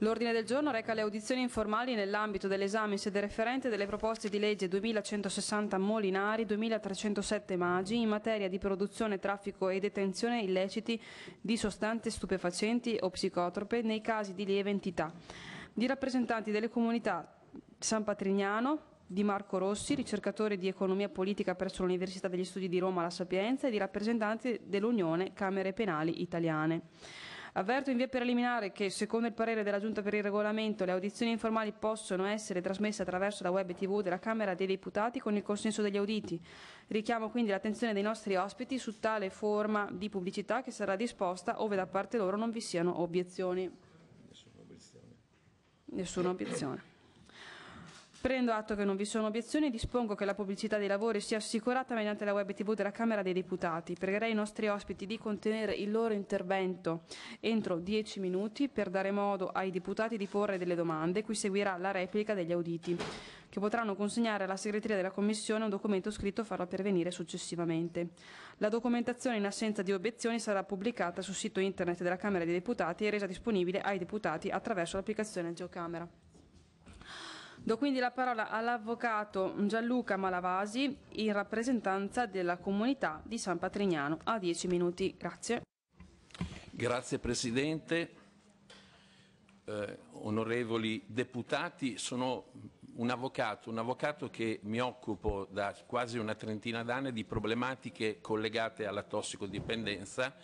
L'ordine del giorno reca le audizioni informali nell'ambito dell'esame in sede referente delle proposte di legge 2160 Molinari, 2307 Magi in materia di produzione, traffico e detenzione illeciti di sostanze stupefacenti o psicotrope nei casi di lieve entità. Di rappresentanti delle comunità San Patrignano, di Marco Rossi, ricercatore di economia politica presso l'Università degli Studi di Roma La Sapienza e di rappresentanti dell'Unione Camere Penali Italiane. Avverto in via preliminare che, secondo il parere della Giunta per il Regolamento, le audizioni informali possono essere trasmesse attraverso la web TV della Camera dei Deputati con il consenso degli auditi. Richiamo quindi l'attenzione dei nostri ospiti su tale forma di pubblicità che sarà disposta ove da parte loro non vi siano obiezioni. Nessuna obiezione. Nessuna obiezione. Prendo atto che non vi sono obiezioni e dispongo che la pubblicità dei lavori sia assicurata mediante la web tv della Camera dei Deputati. Pregherei i nostri ospiti di contenere il loro intervento entro dieci minuti per dare modo ai deputati di porre delle domande. Qui seguirà la replica degli auditi, che potranno consegnare alla segreteria della Commissione un documento scritto e farlo pervenire successivamente. La documentazione in assenza di obiezioni sarà pubblicata sul sito internet della Camera dei Deputati e resa disponibile ai deputati attraverso l'applicazione Geocamera. Do quindi la parola all'avvocato Gianluca Malavasi in rappresentanza della comunità di San Patrignano. A dieci minuti, grazie. Grazie Presidente, eh, onorevoli deputati, sono un avvocato, un avvocato che mi occupo da quasi una trentina d'anni di problematiche collegate alla tossicodipendenza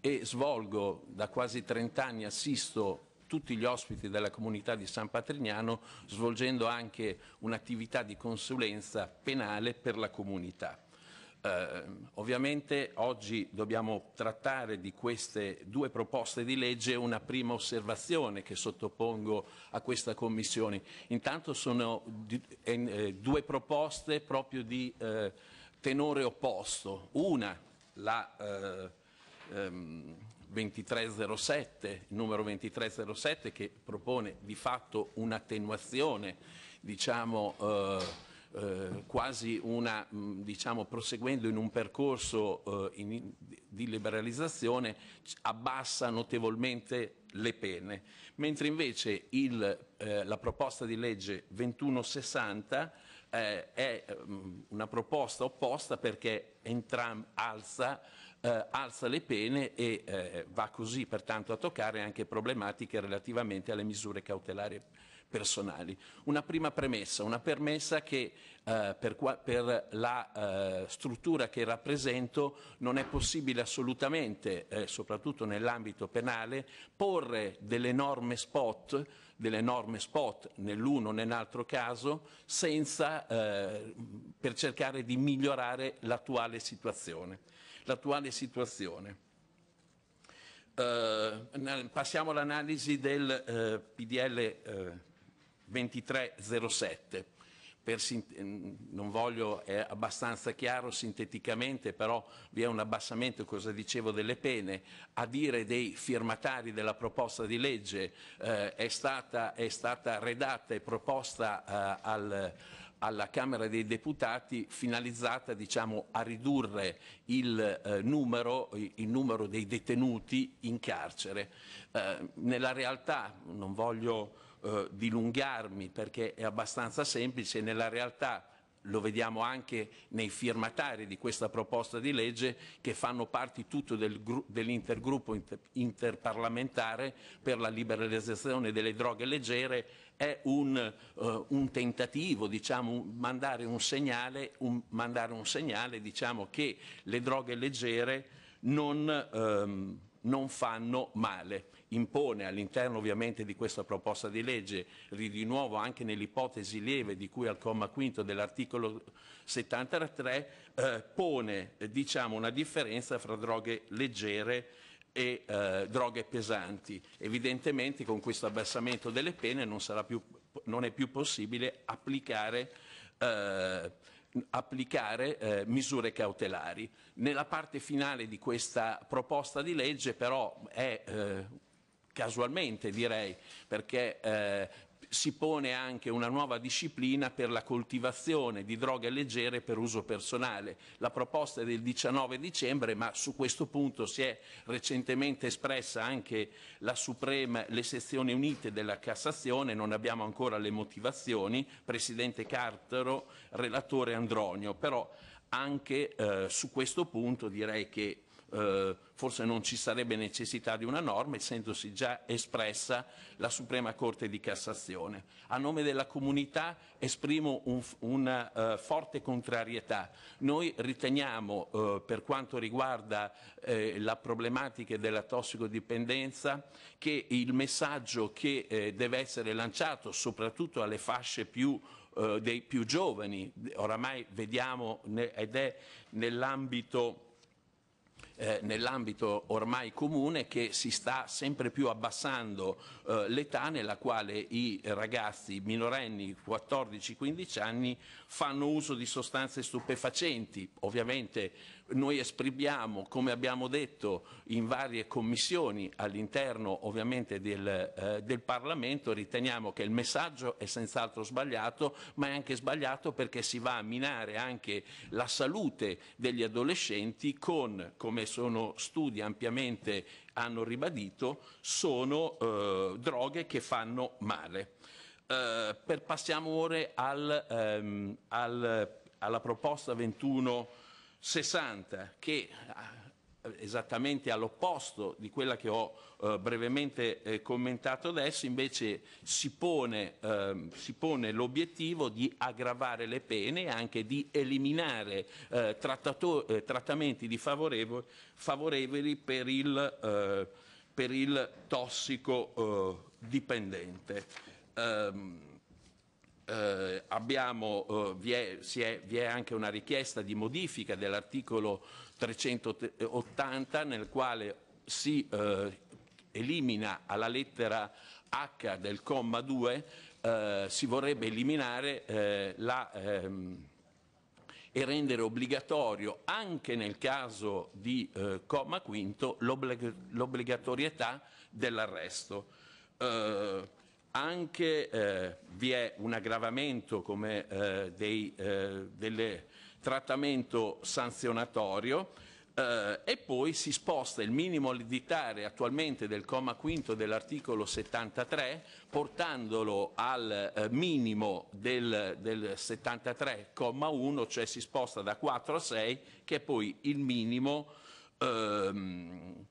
e svolgo da quasi 30 anni, assisto tutti gli ospiti della comunità di San Patrignano svolgendo anche un'attività di consulenza penale per la comunità. Eh, ovviamente oggi dobbiamo trattare di queste due proposte di legge una prima osservazione che sottopongo a questa Commissione. Intanto sono di, eh, due proposte proprio di eh, tenore opposto. Una, la eh, ehm, 2307, numero 2307 che propone di fatto un'attenuazione, diciamo, eh, eh, quasi una, mh, diciamo, proseguendo in un percorso eh, in, di liberalizzazione, abbassa notevolmente le pene, mentre invece il, eh, la proposta di legge 2160 eh, è mh, una proposta opposta perché entram alza eh, alza le pene e eh, va così pertanto a toccare anche problematiche relativamente alle misure cautelari personali. Una prima premessa, una premessa che eh, per, per, la eh, struttura che rappresento non è possibile assolutamente, eh, soprattutto nell'ambito penale, porre delle norme spot delle norme spot nell'uno o nell'altro caso senza, eh, per cercare di migliorare l'attuale situazione l'attuale situazione. Eh, passiamo all'analisi del eh, PDL 2307. Eh, per, mm, non voglio, è abbastanza chiaro sinteticamente, però vi è un abbassamento, cosa dicevo, delle pene. A dire dei firmatari della proposta di legge eh, è, stata, è, stata, redata e proposta eh, al alla Camera dei Deputati finalizzata diciamo, a ridurre il, eh, numero, il, numero, dei detenuti in carcere. Eh, nella realtà, non voglio eh, dilungarmi perché è abbastanza semplice, nella realtà lo vediamo anche nei firmatari di questa proposta di legge che fanno parte tutto del, dell'intergruppo inter, interparlamentare per la liberalizzazione delle droghe leggere è un, uh, un tentativo, diciamo, mandare un segnale, un, mandare un segnale diciamo, che le droghe leggere non, um, non fanno male. Impone all'interno ovviamente di questa proposta di legge, di nuovo anche nell'ipotesi lieve di cui al comma quinto dell'articolo 73, eh, pone diciamo, una differenza fra droghe leggere e e eh, droghe pesanti. Evidentemente con questo abbassamento delle pene non, più, non è più possibile applicare, eh, applicare eh, misure cautelari. Nella parte finale di questa proposta di legge però è eh, casualmente direi, perché eh, si pone anche una nuova disciplina per la coltivazione di droghe leggere per uso personale. La proposta è del 19 dicembre, ma su questo punto si è recentemente espressa anche la Suprema, le sezioni unite della Cassazione, non abbiamo ancora le motivazioni, Presidente Cartero, relatore Andronio, però anche eh, su questo punto direi che eh, forse non ci sarebbe necessità di una norma, essendosi già espressa la Suprema Corte di Cassazione. A nome della comunità esprimo un, una eh, forte contrarietà. Noi riteniamo, eh, per quanto riguarda eh, la problematica della tossicodipendenza, che il messaggio che eh, deve essere lanciato soprattutto alle fasce più eh, dei più giovani, oramai vediamo ed è nell'ambito eh, nell'ambito ormai comune che si sta sempre più abbassando eh, l'età nella quale i ragazzi minorenni 14-15 anni fanno uso di sostanze stupefacenti, ovviamente noi esprimiamo, come abbiamo detto, in varie commissioni all'interno ovviamente del, eh, del Parlamento, riteniamo che il messaggio è senz'altro sbagliato, ma è anche sbagliato perché si va a minare anche la salute degli adolescenti con, come sono studi ampiamente hanno ribadito, sono eh, droghe che fanno male. Eh, per passiamo ora al, ehm, al, alla proposta 21 60 che eh, esattamente all'opposto di quella che ho eh, brevemente eh, commentato adesso, invece si pone, eh, pone l'obiettivo di aggravare le pene e anche di eliminare eh, eh, trattamenti di favorevoli, favorevoli per il, per il tossico dipendente. Um, eh, abbiamo, eh, vi, è, è, vi, è, anche una richiesta di modifica dell'articolo 380 nel quale si eh, elimina alla lettera H del comma 2, eh, si vorrebbe eliminare eh, la... Ehm, e rendere obbligatorio anche nel caso di eh, comma 5 l'obbligatorietà dell'arresto. Eh, anche eh, vi è un aggravamento come eh, dei, eh, delle trattamento sanzionatorio eh, e poi si sposta il minimo didare attualmente del comma quinto dell'articolo 73 portandolo al eh, minimo del, del 73,1 cioè si sposta da 4 a 6 che è poi il minimo ehm,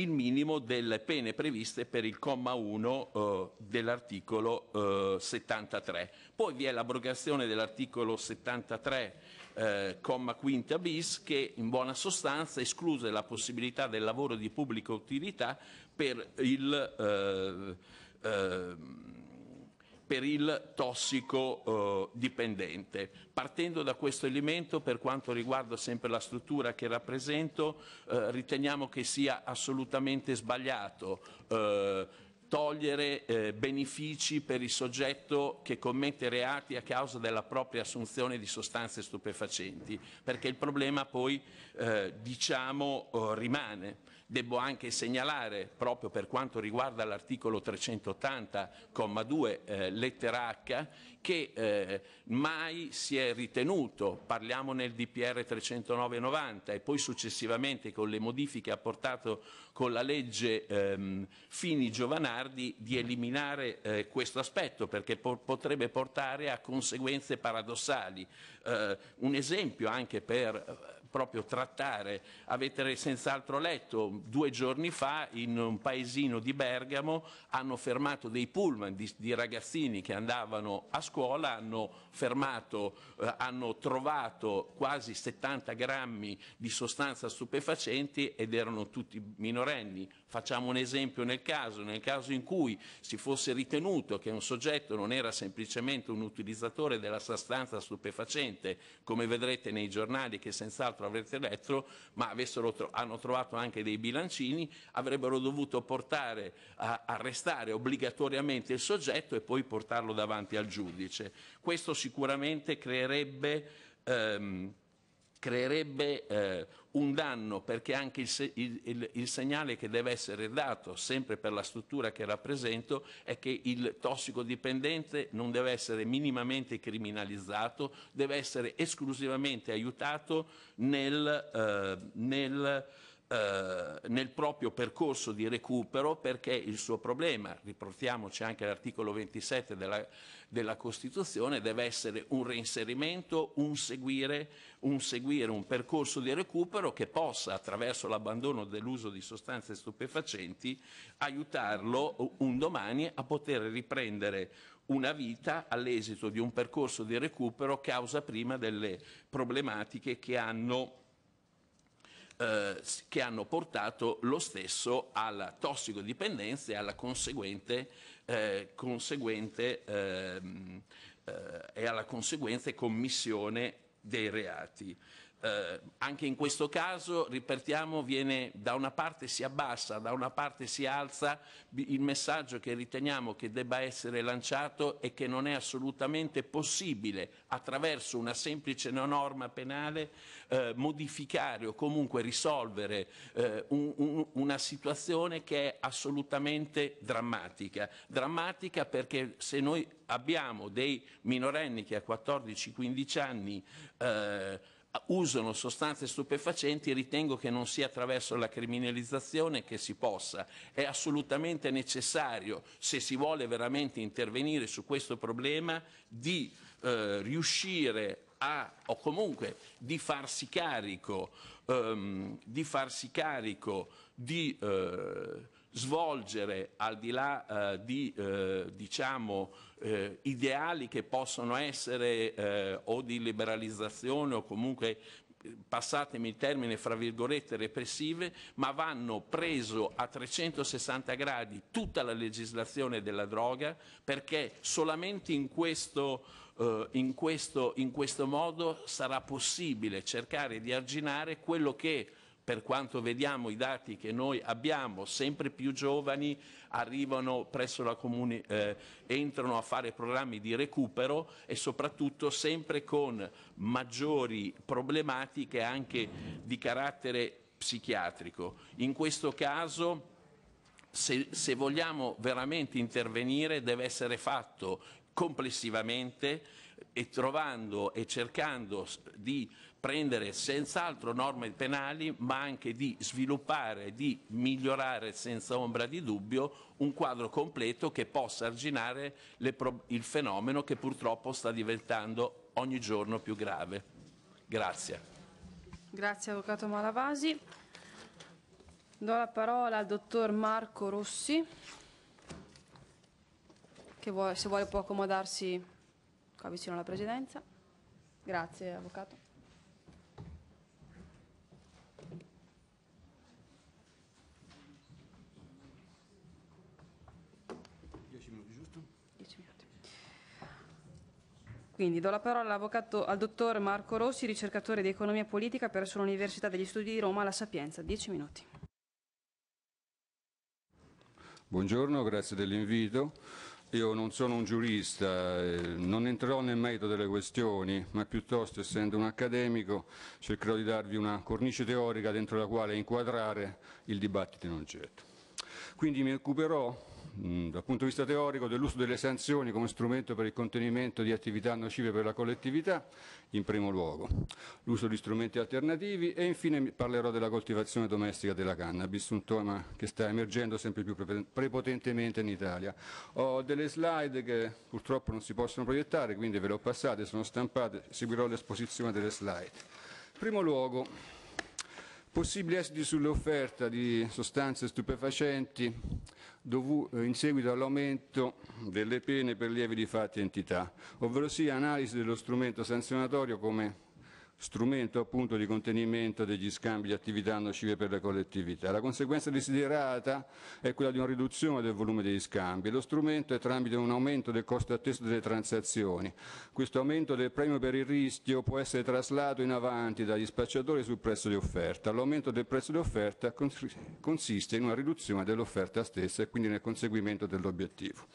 il minimo delle pene previste per il comma 1 eh, dell'articolo eh, 73. Poi vi è l'abrogazione dell'articolo 73, eh, comma quinta bis, che in buona sostanza escluse la possibilità del lavoro di pubblica utilità per il eh, eh, per il tossico eh, dipendente. Partendo da questo elemento, per quanto riguarda sempre la struttura che rappresento, eh, riteniamo che sia assolutamente sbagliato eh, togliere eh, benefici per il soggetto che commette reati a causa della propria assunzione di sostanze stupefacenti, perché il problema poi eh, diciamo, eh, rimane. Devo anche segnalare, proprio per quanto riguarda l'articolo 380,2 eh, lettera H, che eh, mai si è ritenuto, parliamo nel DPR 309-90 e poi successivamente con le modifiche apportate con la legge ehm, Fini-Giovanardi, di eliminare eh, questo aspetto perché po potrebbe portare a conseguenze paradossali. Eh, un esempio anche per eh, proprio trattare. Avete senz'altro letto, due giorni fa in un paesino di Bergamo hanno fermato dei pullman di, di ragazzini che andavano a scuola, hanno, fermato, eh, hanno trovato quasi 70 grammi di sostanza stupefacenti ed erano tutti minorenni. Facciamo un esempio nel caso, nel caso in cui si fosse ritenuto che un soggetto non era semplicemente un utilizzatore della sostanza stupefacente, come vedrete nei giornali che senz'altro trovato, avrete letto, ma tro hanno trovato anche dei bilancini, avrebbero dovuto portare a arrestare obbligatoriamente il soggetto e poi portarlo davanti al giudice. Questo sicuramente creerebbe ehm, creerebbe eh, un danno perché anche il, se il, il, il, segnale che deve essere dato sempre per la struttura che rappresento è che il tossicodipendente non deve essere minimamente criminalizzato, deve essere esclusivamente aiutato nel, eh, nel eh, nel proprio percorso di recupero perché il suo problema, riportiamoci anche l'articolo 27 della, della Costituzione, deve essere un reinserimento, un seguire un seguire un percorso di recupero che possa, attraverso l'abbandono dell'uso di sostanze stupefacenti, aiutarlo un domani a poter riprendere una vita all'esito di un percorso di recupero causa prima delle problematiche che hanno eh, che hanno portato lo stesso alla tossicodipendenza e alla conseguente, eh, conseguente, ehm, eh, eh, alla conseguente commissione dei reati eh, anche in questo caso, ripetiamo, viene, da una parte si abbassa, da una parte si alza, il messaggio che riteniamo che debba essere lanciato è che non è assolutamente possibile attraverso una semplice norma penale eh, modificare o comunque risolvere eh, un, un, una situazione che è assolutamente drammatica. Drammatica perché se noi abbiamo dei minorenni che a 14-15 anni eh, usano sostanze stupefacenti, ritengo che non sia attraverso la criminalizzazione che si possa. È assolutamente necessario, se si vuole veramente intervenire su questo problema, di eh, riuscire a, o comunque di farsi carico, um, di, farsi carico di eh, svolgere al di là eh, di eh, diciamo, eh, ideali che possono essere eh, o di liberalizzazione o comunque passatemi il termine fra virgolette repressive, ma vanno preso a 360 gradi tutta la legislazione della droga perché solamente in questo, eh, in questo, in questo modo sarà possibile cercare di arginare quello che per quanto vediamo i dati che noi abbiamo, sempre più giovani arrivano presso la comune, eh, entrano a fare programmi di recupero e soprattutto sempre con maggiori problematiche anche di carattere psichiatrico. In questo caso se, se vogliamo veramente intervenire deve essere fatto complessivamente e trovando e cercando di prendere senz'altro norme penali ma anche di sviluppare, di migliorare senza ombra di dubbio un quadro completo che possa arginare il fenomeno che purtroppo sta diventando ogni giorno più grave. Grazie. Grazie Avvocato Malavasi. Do la parola al Dottor Marco Rossi che vuole, se vuole può accomodarsi qua vicino alla Presidenza. Grazie Avvocato. Quindi do la parola all'avvocato, al dottor Marco Rossi, ricercatore di economia politica presso l'Università degli Studi di Roma, La Sapienza. Dieci minuti. Buongiorno, grazie dell'invito. Io non sono un giurista, eh, non entrerò nel merito delle questioni, ma piuttosto, essendo un accademico, cercherò di darvi una cornice teorica dentro la quale inquadrare il dibattito in oggetto. Quindi mi occuperò Mm, dal punto di vista teorico dell'uso delle sanzioni come strumento per il contenimento di attività nocive per la collettività, in primo luogo, l'uso di strumenti alternativi e infine parlerò della coltivazione domestica della cannabis, un tema che sta emergendo sempre più prepotentemente in Italia. Ho delle slide che purtroppo non si possono proiettare, quindi ve le ho passate, sono stampate, seguirò l'esposizione delle slide. In primo luogo, possibili esiti sull'offerta di sostanze stupefacenti eh, in seguito all'aumento delle pene per lievi di fatti e entità, ovvero sia analisi dello strumento sanzionatorio come strumento appunto di contenimento degli scambi di attività nocive per le collettività. La conseguenza desiderata è quella di una riduzione del volume degli scambi. Lo strumento è tramite un aumento del costo atteso delle transazioni. Questo aumento del premio per il rischio può essere traslato in avanti dagli spacciatori sul prezzo di offerta. L'aumento del prezzo di offerta consiste in una riduzione dell'offerta stessa e quindi nel conseguimento dell'obiettivo.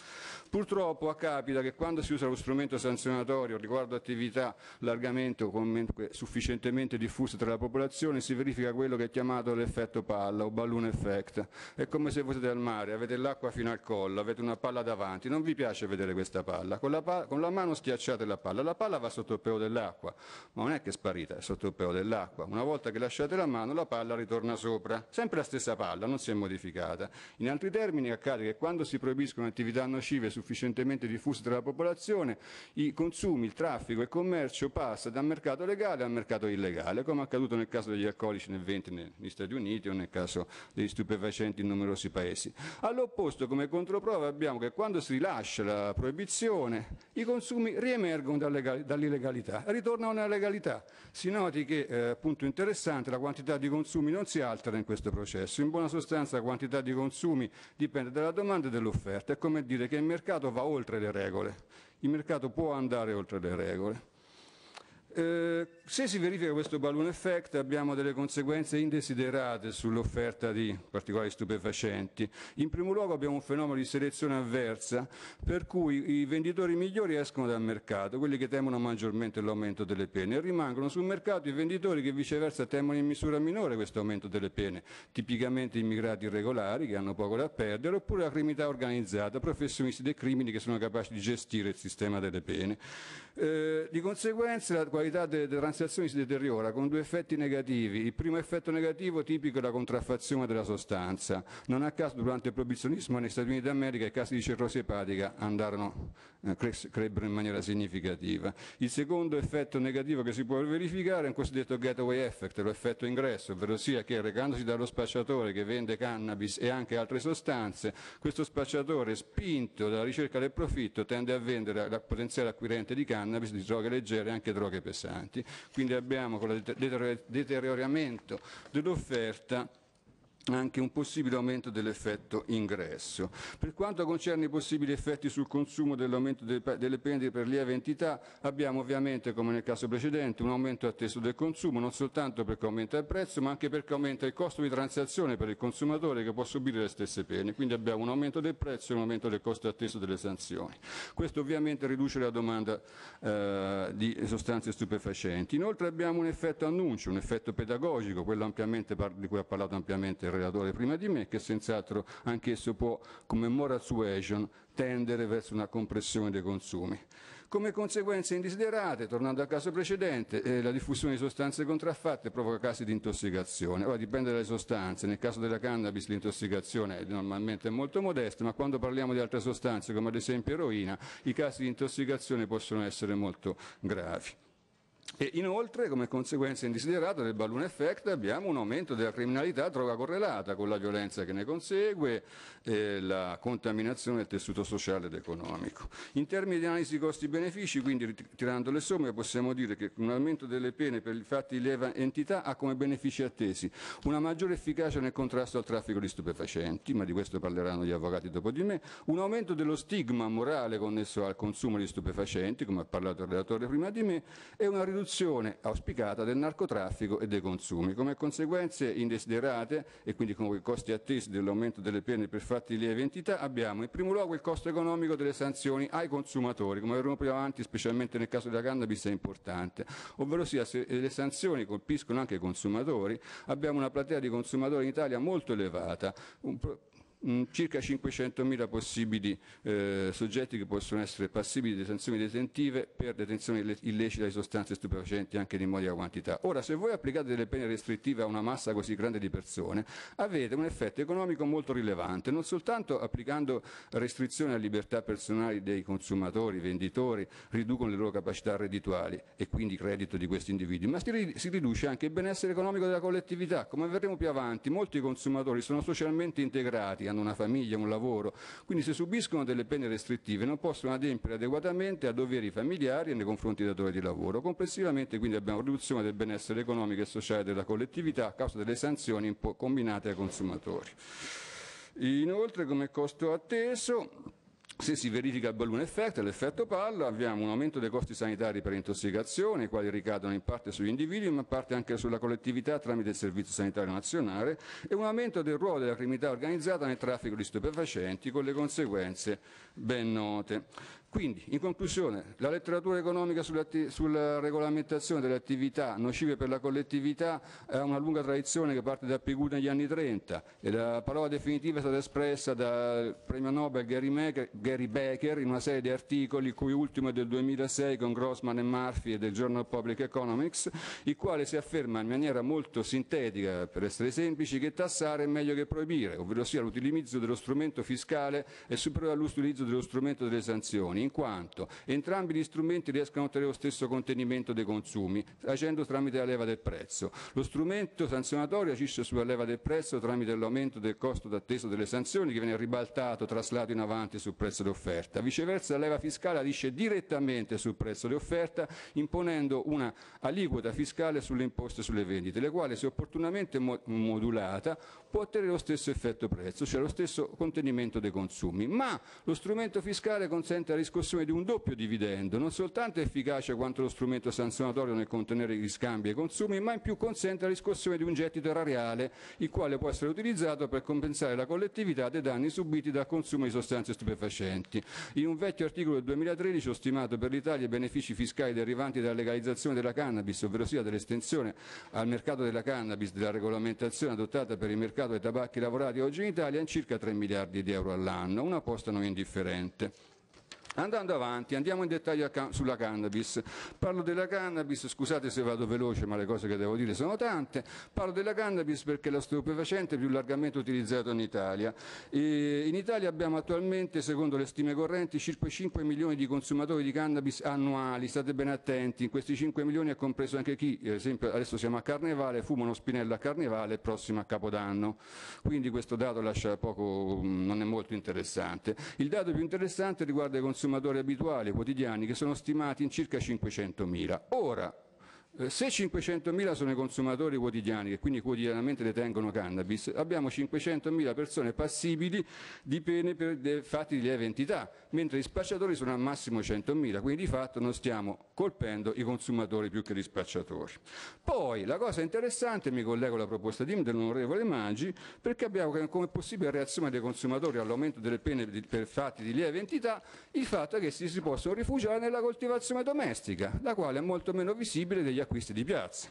Purtroppo accapita che quando si usa lo strumento sanzionatorio riguardo attività largamente o comunque sufficientemente diffuse tra la popolazione si verifica quello che è chiamato l'effetto palla o balloon effect. È come se voi siete al mare, avete l'acqua fino al collo, avete una palla davanti, non vi piace vedere questa palla, con la, palla, con la mano schiacciate la palla, la palla va sotto il pelo dell'acqua, ma non è che è sparita, è sotto il pelo dell'acqua. Una volta che lasciate la mano la palla ritorna sopra, sempre la stessa palla, non si è modificata. In altri termini accade che quando si proibiscono attività nocive su sufficientemente diffusi tra la popolazione, i consumi, il traffico e il commercio passa dal mercato legale al mercato illegale, come è accaduto nel caso degli alcolici nel 20 negli Stati Uniti o nel caso degli stupefacenti in numerosi paesi. All'opposto, come controprova, abbiamo che quando si rilascia la proibizione, i consumi riemergono dall'illegalità, ritornano alla legalità. Si noti che, eh, punto interessante, la quantità di consumi non si altera in questo processo. In buona sostanza la quantità di consumi dipende dalla domanda e dall'offerta. È come dire che il mercato mercato va oltre le regole, il mercato può andare oltre le regole. Eh, se si verifica questo balloon effect abbiamo delle conseguenze indesiderate sull'offerta di particolari stupefacenti. In primo luogo abbiamo un fenomeno di selezione avversa per cui i venditori migliori escono dal mercato, quelli che temono maggiormente l'aumento delle pene, e rimangono sul mercato i venditori che viceversa temono in misura minore questo aumento delle pene, tipicamente immigrati irregolari che hanno poco da perdere, oppure la criminalità organizzata, professionisti dei crimini che sono capaci di gestire il sistema delle pene. Eh, di conseguenza la qualità delle transazioni si deteriora con due effetti negativi. Il primo effetto negativo tipico è la contraffazione della sostanza. Non a caso durante il proibizionismo negli Stati Uniti d'America i casi di cirrosi epatica andarono, eh, crebbero in maniera significativa. Il secondo effetto negativo che si può verificare è un cosiddetto gateway effect, l'effetto ingresso, ovvero sia che recandosi dallo spacciatore che vende cannabis e anche altre sostanze, questo spacciatore spinto dalla ricerca del profitto tende a vendere al potenziale acquirente di cannabis, di droghe leggere e anche droghe pesanti interessanti, quindi abbiamo con il deterioramento dell'offerta anche un possibile aumento dell'effetto ingresso. Per quanto concerne i possibili effetti sul consumo dell'aumento delle pene per lieve entità, abbiamo ovviamente, come nel caso precedente, un aumento atteso del consumo, non soltanto perché aumenta il prezzo, ma anche perché aumenta il costo di transazione per il consumatore che può subire le stesse pene. Quindi abbiamo un aumento del prezzo e un aumento del costo atteso delle sanzioni. Questo ovviamente riduce la domanda eh, di sostanze stupefacenti. Inoltre abbiamo un effetto annuncio, un effetto pedagogico, quello di cui ha parlato ampiamente relatore prima di me, che senz'altro anch'esso può, come moral suasion, tendere verso una compressione dei consumi. Come conseguenze indesiderate, tornando al caso precedente, eh, la diffusione di sostanze contraffatte provoca casi di intossicazione. Ora dipende dalle sostanze, nel caso della cannabis l'intossicazione normalmente è molto modesta, ma quando parliamo di altre sostanze come ad esempio eroina, i casi di intossicazione possono essere molto gravi. E inoltre, come conseguenza indesiderata del balloon effect, abbiamo un aumento della criminalità droga correlata con la violenza che ne consegue, e la contaminazione del tessuto sociale ed economico. In termini di analisi costi-benefici, quindi tirando le somme, possiamo dire che un aumento delle pene per i fatti di leva entità ha come benefici attesi una maggiore efficacia nel contrasto al traffico di stupefacenti, ma di questo parleranno gli avvocati dopo di me, un aumento dello stigma morale connesso al consumo di stupefacenti, come ha parlato il relatore prima di me, e una riduzione riduzione auspicata del narcotraffico e dei consumi, come conseguenze indesiderate e quindi con i costi attesi dell'aumento delle pene per fatti di lieve entità abbiamo in primo luogo il costo economico delle sanzioni ai consumatori, come avremo più avanti specialmente nel caso della cannabis è importante, ovvero sia se le sanzioni colpiscono anche i consumatori, abbiamo una platea di consumatori in Italia molto elevata, Mm, circa 500.000 possibili eh, soggetti che possono essere passibili di detenzioni detentive per detenzione illecita di sostanze stupefacenti anche di modica quantità. Ora, se voi applicate delle pene restrittive a una massa così grande di persone, avete un effetto economico molto rilevante, non soltanto applicando restrizioni a libertà personali dei consumatori, venditori, riducono le loro capacità reddituali e quindi il reddito di questi individui, ma si riduce anche il benessere economico della collettività. Come vedremo più avanti, molti consumatori sono socialmente integrati, hanno una famiglia, un lavoro. Quindi se subiscono delle pene restrittive non possono adempiere adeguatamente a doveri familiari e nei confronti dei datori di lavoro. Complessivamente quindi abbiamo riduzione del benessere economico e sociale della collettività a causa delle sanzioni combinate ai consumatori. Inoltre come costo atteso se si verifica il balloon effect, l'effetto palla, abbiamo un aumento dei costi sanitari per intossicazione, i quali ricadono in parte sugli individui, ma in parte anche sulla collettività tramite il Servizio Sanitario Nazionale, e un aumento del ruolo della criminalità organizzata nel traffico di stupefacenti, con le conseguenze ben note. Quindi, in conclusione, la letteratura economica sulla, regolamentazione delle attività nocive per la collettività ha una lunga tradizione che parte da Pigou negli anni 30 e la parola definitiva è stata espressa dal premio Nobel Gary, Maker, Gary Becker in una serie di articoli, cui ultimo è del 2006 con Grossman e Murphy e del Journal of Public Economics, il quale si afferma in maniera molto sintetica, per essere semplici, che tassare è meglio che proibire, ovvero sia l'utilizzo dello strumento fiscale è superiore all'utilizzo dello strumento delle sanzioni in quanto entrambi gli strumenti riescono a ottenere lo stesso contenimento dei consumi, agendo tramite la leva del prezzo. Lo strumento sanzionatorio agisce sulla leva del prezzo tramite l'aumento del costo d'atteso delle sanzioni che viene ribaltato, traslato in avanti sul prezzo d'offerta. Viceversa, la leva fiscale agisce direttamente sul prezzo d'offerta imponendo una aliquota fiscale sulle imposte sulle vendite, le quali se opportunamente modulata può ottenere lo stesso effetto prezzo, cioè lo stesso contenimento dei consumi. Ma lo strumento fiscale consente la riscossione di un doppio dividendo, non soltanto è efficace quanto lo strumento sanzionatorio nel contenere gli scambi e i consumi, ma in più consente la riscossione di un gettito erariale, il quale può essere utilizzato per compensare la collettività dei danni subiti dal consumo di sostanze stupefacenti. In un vecchio articolo del 2013 ho stimato per l'Italia i benefici fiscali derivanti dalla legalizzazione della cannabis, ovvero dell'estensione al mercato della cannabis della regolamentazione adottata per il mercato mercato dei tabacchi lavorati oggi in Italia è in circa 3 miliardi di euro all'anno, una posta non indifferente. Andando avanti, andiamo in dettaglio sulla cannabis. Parlo della cannabis, scusate se vado veloce, ma le cose che devo dire sono tante. Parlo della cannabis perché è lo stupefacente più largamente utilizzato in Italia. E in Italia abbiamo attualmente, secondo le stime correnti, circa 5 milioni di consumatori di cannabis annuali. State ben attenti, in questi 5 milioni è compreso anche chi, ad eh, esempio, adesso siamo a Carnevale, fuma uno spinello a Carnevale, prossimo a Capodanno. Quindi questo dato lascia poco, mm, non è molto interessante. Il dato più interessante riguarda i consumatori consumatori abituali quotidiani che sono stimati in circa 500.000. Ora, eh, se 500.000 sono i consumatori quotidiani che quindi quotidianamente detengono cannabis, abbiamo 500.000 persone passibili di pene per fatti di lieve entità, mentre gli spacciatori sono al massimo 100.000, quindi di fatto non stiamo colpendo i consumatori più che gli spacciatori. Poi la cosa interessante, mi collego alla proposta di dell'onorevole Maggi, perché abbiamo come possibile reazione dei consumatori all'aumento delle pene per fatti di lieve entità il fatto che si, si possono rifugiare nella coltivazione domestica, la quale è molto meno visibile degli acquisti di piazza.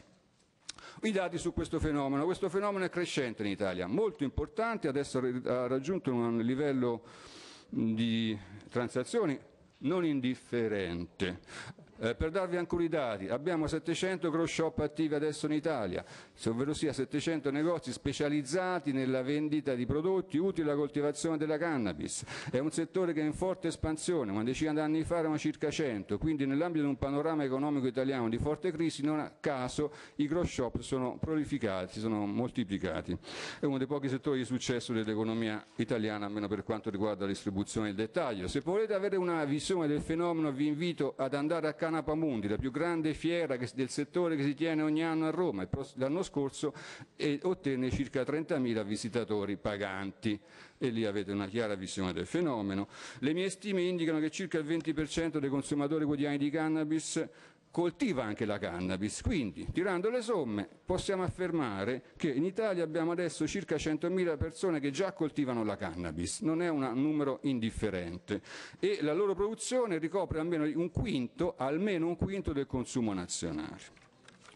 I dati su questo fenomeno, questo fenomeno è crescente in Italia, molto importante, adesso ha raggiunto un livello di transazioni non indifferente. Eh, per darvi ancora i dati, abbiamo 700 gross shop attivi adesso in Italia, ovvero sia 700 negozi specializzati nella vendita di prodotti utili alla coltivazione della cannabis. È un settore che è in forte espansione, una decina di anni fa erano circa 100, quindi nell'ambito di un panorama economico italiano di forte crisi, non a caso i gross shop sono prolificati, sono moltiplicati. È uno dei pochi settori di successo dell'economia italiana, almeno per quanto riguarda la distribuzione e il dettaglio. Se volete avere una visione del fenomeno vi invito ad andare a Canada l'Anapa Mundi, la più grande fiera del settore che si tiene ogni anno a Roma. L'anno scorso ottenne circa 30.000 visitatori paganti e lì avete una chiara visione del fenomeno. Le mie stime indicano che circa il 20% dei consumatori quotidiani di cannabis coltiva anche la cannabis. Quindi, tirando le somme, possiamo affermare che in Italia abbiamo adesso circa 100.000 persone che già coltivano la cannabis, non è un numero indifferente e la loro produzione ricopre almeno un quinto, almeno un quinto del consumo nazionale.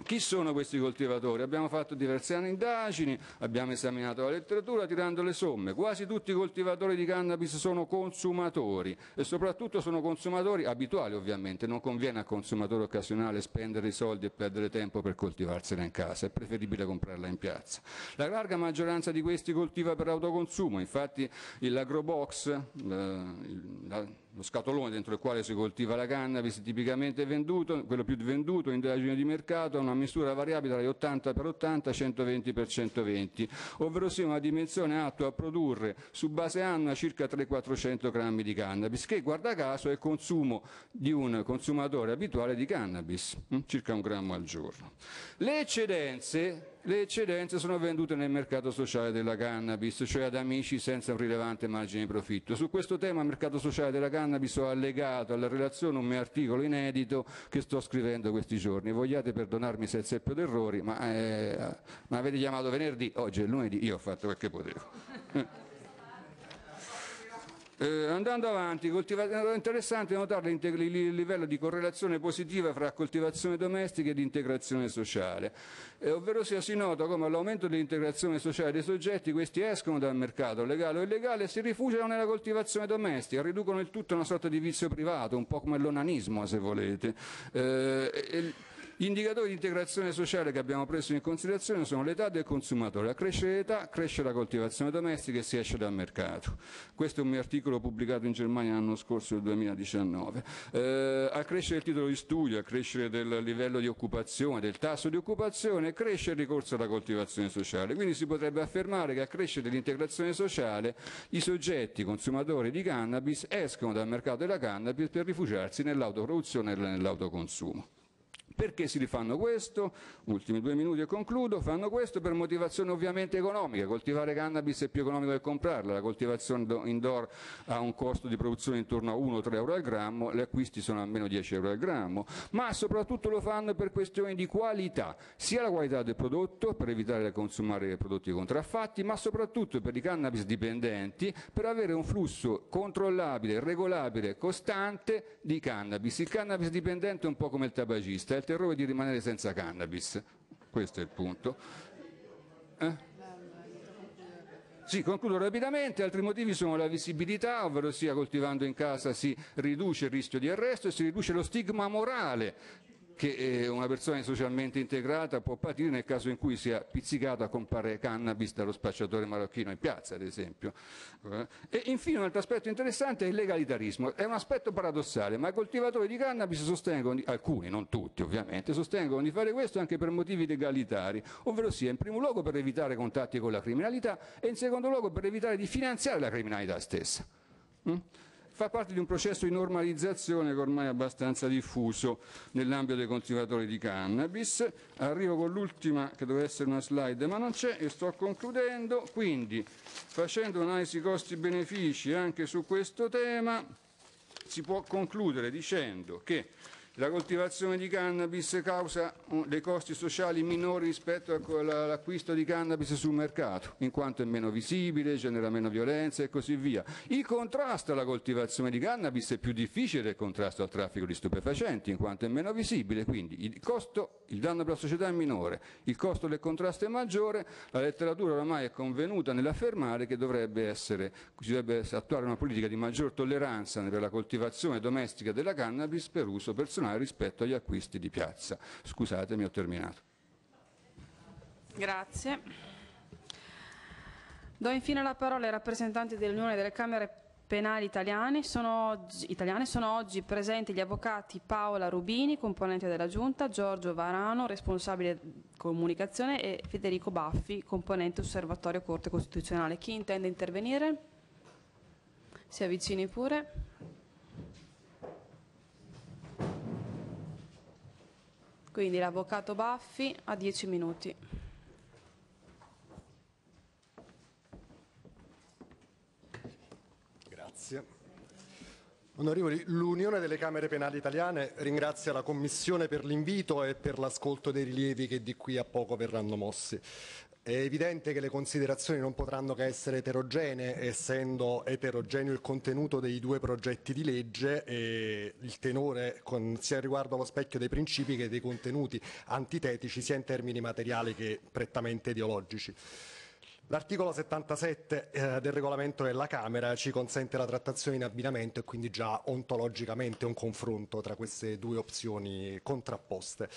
Chi sono questi coltivatori? Abbiamo fatto diverse indagini, abbiamo esaminato la letteratura tirando le somme. Quasi tutti i coltivatori di cannabis sono consumatori e soprattutto sono consumatori abituali ovviamente. Non conviene al consumatore occasionale spendere i soldi e perdere tempo per coltivarsela in casa, è preferibile comprarla in piazza. La larga maggioranza di questi coltiva per autoconsumo, infatti l'agrobox, eh, la, la lo scatolone dentro il quale si coltiva la cannabis tipicamente venduto, quello più venduto, in indagine di mercato, ha una misura variabile tra gli 80 per 80 e 120 per 120, ovvero sia una dimensione atto a produrre su base annua circa 300-400 grammi di cannabis, che guarda caso è il consumo di un consumatore abituale di cannabis, mm, circa un grammo al giorno. Le eccedenze le eccedenze sono vendute nel mercato sociale della cannabis, cioè ad amici senza un rilevante margine di profitto. Su questo tema mercato sociale della cannabis ho allegato alla relazione un mio articolo inedito che sto scrivendo questi giorni. Vogliate perdonarmi se il seppio d'errori, ma, eh, avete chiamato venerdì, oggi è lunedì, io ho fatto quel che potevo. Eh, andando avanti, è eh, interessante notare il livello di correlazione positiva fra coltivazione domestica ed integrazione sociale, eh, ovvero sia si nota come all'aumento dell'integrazione sociale dei soggetti questi escono dal mercato legale o illegale e si rifugiano nella coltivazione domestica, riducono il tutto a una sorta di vizio privato, un po' come l'onanismo se volete. Eh, e, gli indicatori di integrazione sociale che abbiamo preso in considerazione sono l'età del consumatore. A crescere l'età cresce la coltivazione domestica e si esce dal mercato. Questo è un mio articolo pubblicato in Germania l'anno scorso, nel 2019. Eh, a crescere il titolo di studio, a crescere del livello di occupazione, del tasso di occupazione, cresce il ricorso alla coltivazione sociale. Quindi si potrebbe affermare che a crescere l'integrazione sociale i soggetti consumatori di cannabis escono dal mercato della cannabis per rifugiarsi nell'autoproduzione e nell'autoconsumo. Perché si rifanno questo? Ultimi due minuti e concludo. Fanno questo per motivazioni ovviamente economiche. Coltivare cannabis è più economico che comprarla. La coltivazione indoor ha un costo di produzione intorno a 1-3 euro al grammo, gli acquisti sono almeno 10 euro al grammo, ma soprattutto lo fanno per questioni di qualità, sia la qualità del prodotto per evitare di consumare prodotti contraffatti, ma soprattutto per i cannabis dipendenti per avere un flusso controllabile, regolabile, costante di cannabis. Il cannabis dipendente è un po' come il tabagista, terrore di rimanere senza cannabis. Questo è il punto. Eh? Sì, concludo rapidamente, altri motivi sono la visibilità, ovvero sia coltivando in casa si riduce il rischio di arresto e si riduce lo stigma morale che eh, una persona socialmente integrata può patire nel caso in cui sia pizzicata a comprare cannabis dallo spacciatore marocchino in piazza, ad esempio. Eh? E infine un altro aspetto interessante è il legalitarismo. È un aspetto paradossale, ma i coltivatori di cannabis sostengono, alcuni, non tutti ovviamente, sostengono di fare questo anche per motivi legalitari, ovvero sia in primo luogo per evitare contatti con la criminalità e in secondo luogo per evitare di finanziare la criminalità stessa. Mm? fa parte di un processo di normalizzazione che ormai è abbastanza diffuso nell'ambito dei coltivatori di cannabis. Arrivo con l'ultima che doveva essere una slide ma non c'è e sto concludendo, quindi facendo un'analisi costi-benefici anche su questo tema si può concludere dicendo che la coltivazione di cannabis causa dei costi sociali minori rispetto all'acquisto di cannabis sul mercato, in quanto è meno visibile, genera meno violenza e così via. Il contrasto alla coltivazione di cannabis è più difficile del contrasto al traffico di stupefacenti, in quanto è meno visibile, quindi il, costo, il danno per la società è minore, il costo del contrasto è maggiore, la letteratura oramai è convenuta nell'affermare che dovrebbe essere, si dovrebbe attuare una politica di maggior tolleranza per la coltivazione domestica della cannabis per uso personale istituzionale rispetto agli acquisti di piazza. Scusatemi, ho terminato. Grazie. Do infine la parola ai rappresentanti dell'Unione delle Camere penali italiane sono, oggi, italiane sono, oggi, presenti gli avvocati Paola Rubini, componente della Giunta, Giorgio Varano, responsabile comunicazione e Federico Baffi, componente osservatorio Corte Costituzionale. Chi intende intervenire? Si avvicini pure. Quindi l'avvocato Baffi ha 10 minuti. Grazie. Onorevoli, l'Unione delle Camere Penali Italiane ringrazia la Commissione per l'invito e per l'ascolto dei rilievi che di qui a poco verranno mossi. È evidente che le considerazioni non potranno che essere eterogenee, essendo eterogeneo il contenuto dei due progetti di legge e il tenore con, sia riguardo allo specchio dei principi che dei contenuti antitetici, sia in termini materiali che prettamente ideologici. L'articolo 77 eh, del regolamento della Camera ci consente la trattazione in abbinamento e quindi già ontologicamente un confronto tra queste due opzioni contrapposte.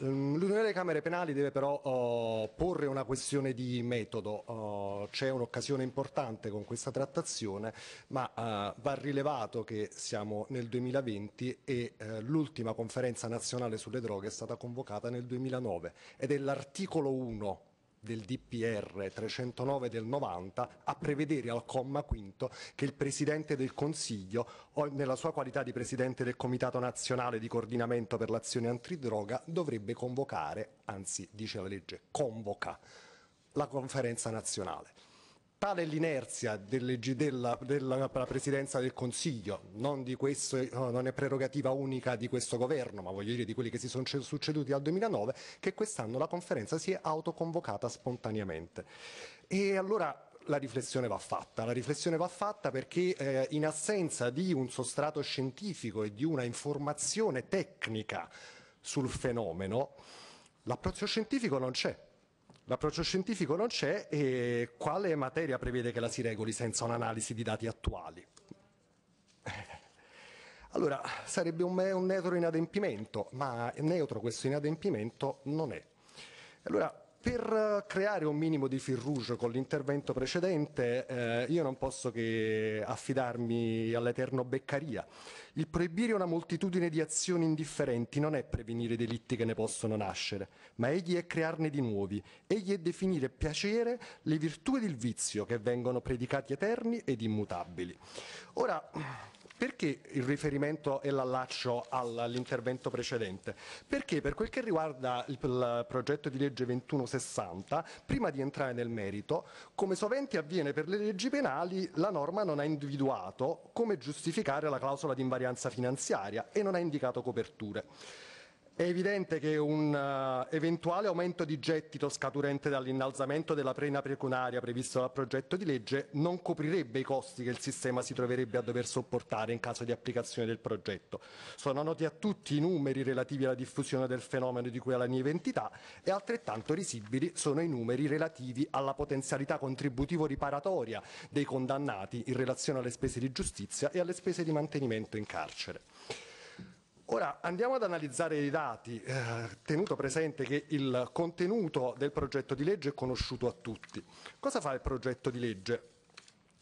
Ehm, L'Unione delle Camere Penali deve però oh, porre una questione di metodo, oh, c'è un'occasione importante con questa trattazione ma eh, va rilevato che siamo nel 2020 e eh, l'ultima conferenza nazionale sulle droghe è stata convocata nel 2009 ed è l'articolo 1 del DPR 309 del 90 a prevedere al comma quinto che il Presidente del Consiglio, nella sua qualità di Presidente del Comitato Nazionale di Coordinamento per l'Azione Antidroga, dovrebbe convocare, anzi dice la legge, convoca la conferenza nazionale. Tale è l'inerzia della, della, Presidenza del Consiglio, non, questo, eh, non, è prerogativa unica di questo governo, ma voglio dire di quelli che si sono succeduti al 2009, che quest'anno la conferenza si è autoconvocata spontaneamente. E allora la riflessione va fatta, la riflessione va fatta perché eh, in assenza di un sostrato scientifico e di una informazione tecnica sul fenomeno, l'approccio scientifico non c'è. L'approccio scientifico non c'è e quale materia prevede che la si regoli senza un'analisi di dati attuali? Allora, sarebbe un, un neutro inadempimento, ma neutro questo inadempimento non è. Allora, per eh, creare un minimo di fil rouge con l'intervento precedente, eh, io non posso che affidarmi all'eterno Beccaria. Il proibire una moltitudine di azioni indifferenti non è prevenire delitti che ne possono nascere, ma egli è crearne di nuovi, egli è definire piacere le virtù del vizio che vengono predicati eterni ed immutabili. Ora, perché il riferimento e l'allaccio all'intervento precedente? Perché per quel che riguarda il, il progetto di legge 2160, prima di entrare nel merito, come sovente avviene per le leggi penali, la norma non ha individuato come giustificare la clausola di invarianza finanziaria e non ha indicato coperture. È evidente che un uh, eventuale aumento di gettito scaturente dall'innalzamento della prena precunaria previsto dal progetto di legge non coprirebbe i costi che il sistema si troverebbe a dover sopportare in caso di applicazione del progetto. Sono noti a tutti i numeri relativi alla diffusione del fenomeno di cui la mia entità e altrettanto risibili sono i numeri relativi alla potenzialità contributivo-riparatoria dei condannati in relazione alle spese di giustizia e alle spese di mantenimento in carcere. Ora andiamo ad analizzare i dati, eh, tenuto presente che il contenuto del progetto di legge è conosciuto a tutti. Cosa fa il progetto di legge?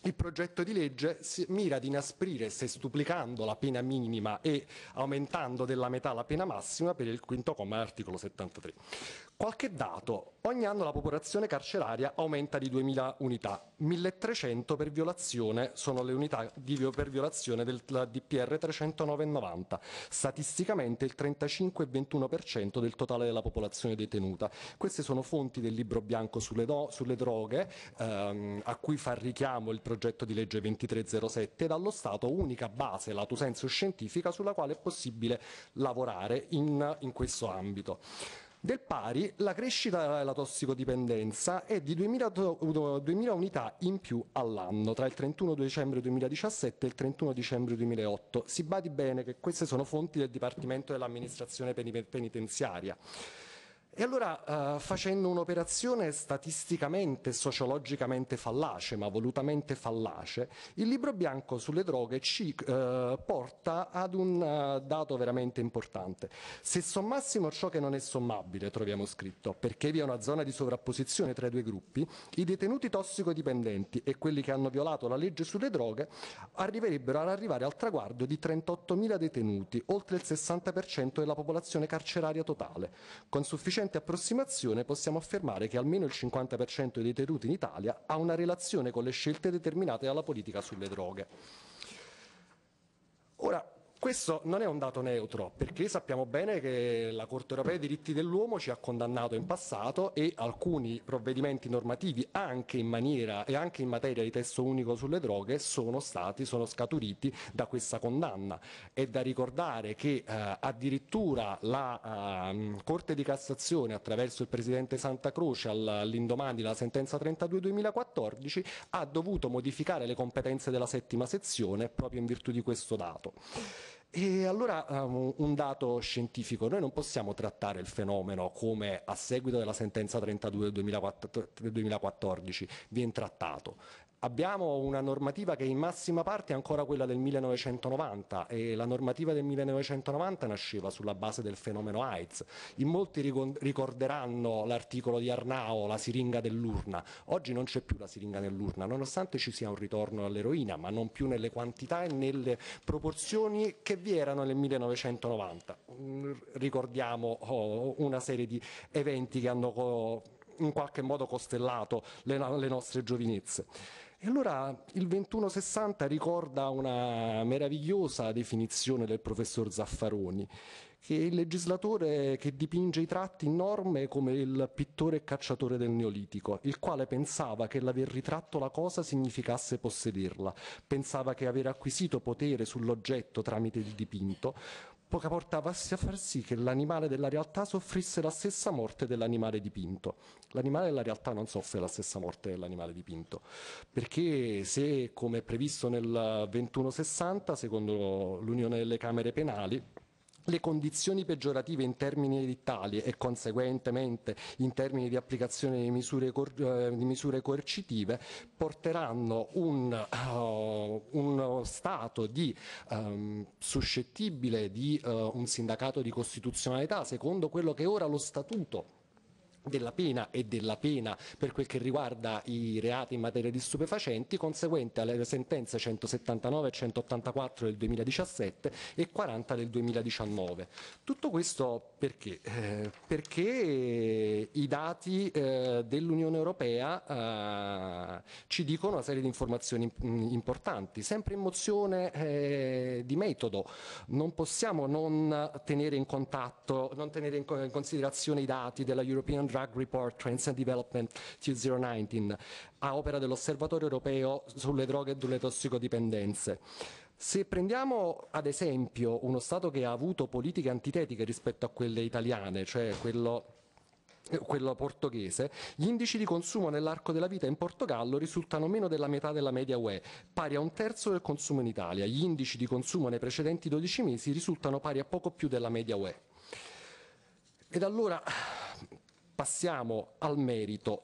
Il progetto di legge mira ad inasprire, sestuplicando la pena minima e aumentando della metà la pena massima per il quinto comma dell'articolo 73. Qualche dato. Ogni anno la popolazione carceraria aumenta di 2.000 unità, 1.300 per violazione sono le unità di, per violazione del DPR 309 e 90. statisticamente il 35,21% del totale della popolazione detenuta. Queste sono fonti del libro bianco sulle, do, sulle droghe, ehm, a cui fa richiamo il progetto di legge 2307, dallo Stato unica base lato senso scientifica sulla quale è possibile lavorare in, in questo ambito. Del pari, la crescita della tossicodipendenza è di 2000, unità in più all'anno, tra il 31 dicembre 2017 e il 31 dicembre 2008. Si badi bene che queste sono fonti del Dipartimento dell'amministrazione penitenziaria. E allora eh, facendo un'operazione statisticamente e sociologicamente fallace, ma volutamente fallace, il libro bianco sulle droghe ci eh, porta ad un uh, dato veramente importante. Se sommassimo ciò che non è sommabile, troviamo scritto, perché vi è una zona di sovrapposizione tra i due gruppi, i detenuti tossicodipendenti e quelli che hanno violato la legge sulle droghe arriverebbero ad arrivare al traguardo di 38.000 detenuti, oltre il 60% della popolazione carceraria totale, con sufficiente recente approssimazione possiamo affermare che almeno il 50% dei detenuti in Italia ha una relazione con le scelte determinate dalla politica sulle droghe. Ora, questo non è un dato neutro perché sappiamo bene che la Corte europea dei diritti dell'uomo ci ha condannato in passato e alcuni provvedimenti normativi anche in maniera e anche in materia di testo unico sulle droghe sono stati, sono scaturiti da questa condanna. È da ricordare che eh, addirittura la eh, Corte di Cassazione attraverso il Presidente Santa Croce all'indomani della sentenza 32-2014 ha dovuto modificare le competenze della settima sezione proprio in virtù di questo dato. E allora ehm, un dato scientifico, noi non possiamo trattare il fenomeno come a seguito della sentenza 32 del 2014 viene trattato, Abbiamo una normativa che in massima parte è ancora quella del 1990 e la normativa del 1990 nasceva sulla base del fenomeno AIDS. In molti ricorderanno l'articolo di Arnao, la siringa dell'urna. Oggi non c'è più la siringa dell'urna, nonostante ci sia un ritorno all'eroina, ma non più nelle quantità e nelle proporzioni che vi erano nel 1990. Mm, ricordiamo oh, una serie di eventi che hanno in qualche modo costellato le nostre giovinezze. E allora il 2160 ricorda una meravigliosa definizione del professor Zaffaroni, che è il legislatore che dipinge i tratti in norme come il pittore e cacciatore del Neolitico, il quale pensava che l'aver ritratto la cosa significasse possederla, pensava che aver acquisito potere sull'oggetto tramite il dipinto poca portava a far sì che l'animale della realtà soffrisse la stessa morte dell'animale dipinto. L'animale della realtà non soffre la stessa morte dell'animale dipinto, perché se, come è previsto nel 2160, secondo l'Unione delle Camere Penali, le condizioni peggiorative in termini edittali e conseguentemente in termini di applicazione di misure, eh, di misure coercitive porteranno un, uh, eh, uno eh, stato di um, suscettibile di uh, un sindacato di costituzionalità secondo quello che ora lo statuto della pena e della pena per quel che riguarda i reati in materia di stupefacenti conseguente alle sentenze 179 e 184 del 2017 e 40 del 2019. Tutto questo perché? Eh, perché i dati eh, dell'Unione Europea eh, ci dicono una serie di informazioni mm, importanti, sempre in mozione eh, di metodo, non possiamo non tenere in contatto, non tenere in considerazione i dati della European Drug Report Trends and Development 2019 a opera dell'Osservatorio europeo sulle droghe e sulle tossicodipendenze. Se prendiamo ad esempio uno Stato che ha avuto politiche antitetiche rispetto a quelle italiane, cioè quello quello portoghese, gli indici di consumo nell'arco della vita in Portogallo risultano meno della metà della media UE, pari a un terzo del consumo in Italia. Gli indici di consumo nei precedenti 12 mesi risultano pari a poco più della media UE. Ed allora passiamo al merito.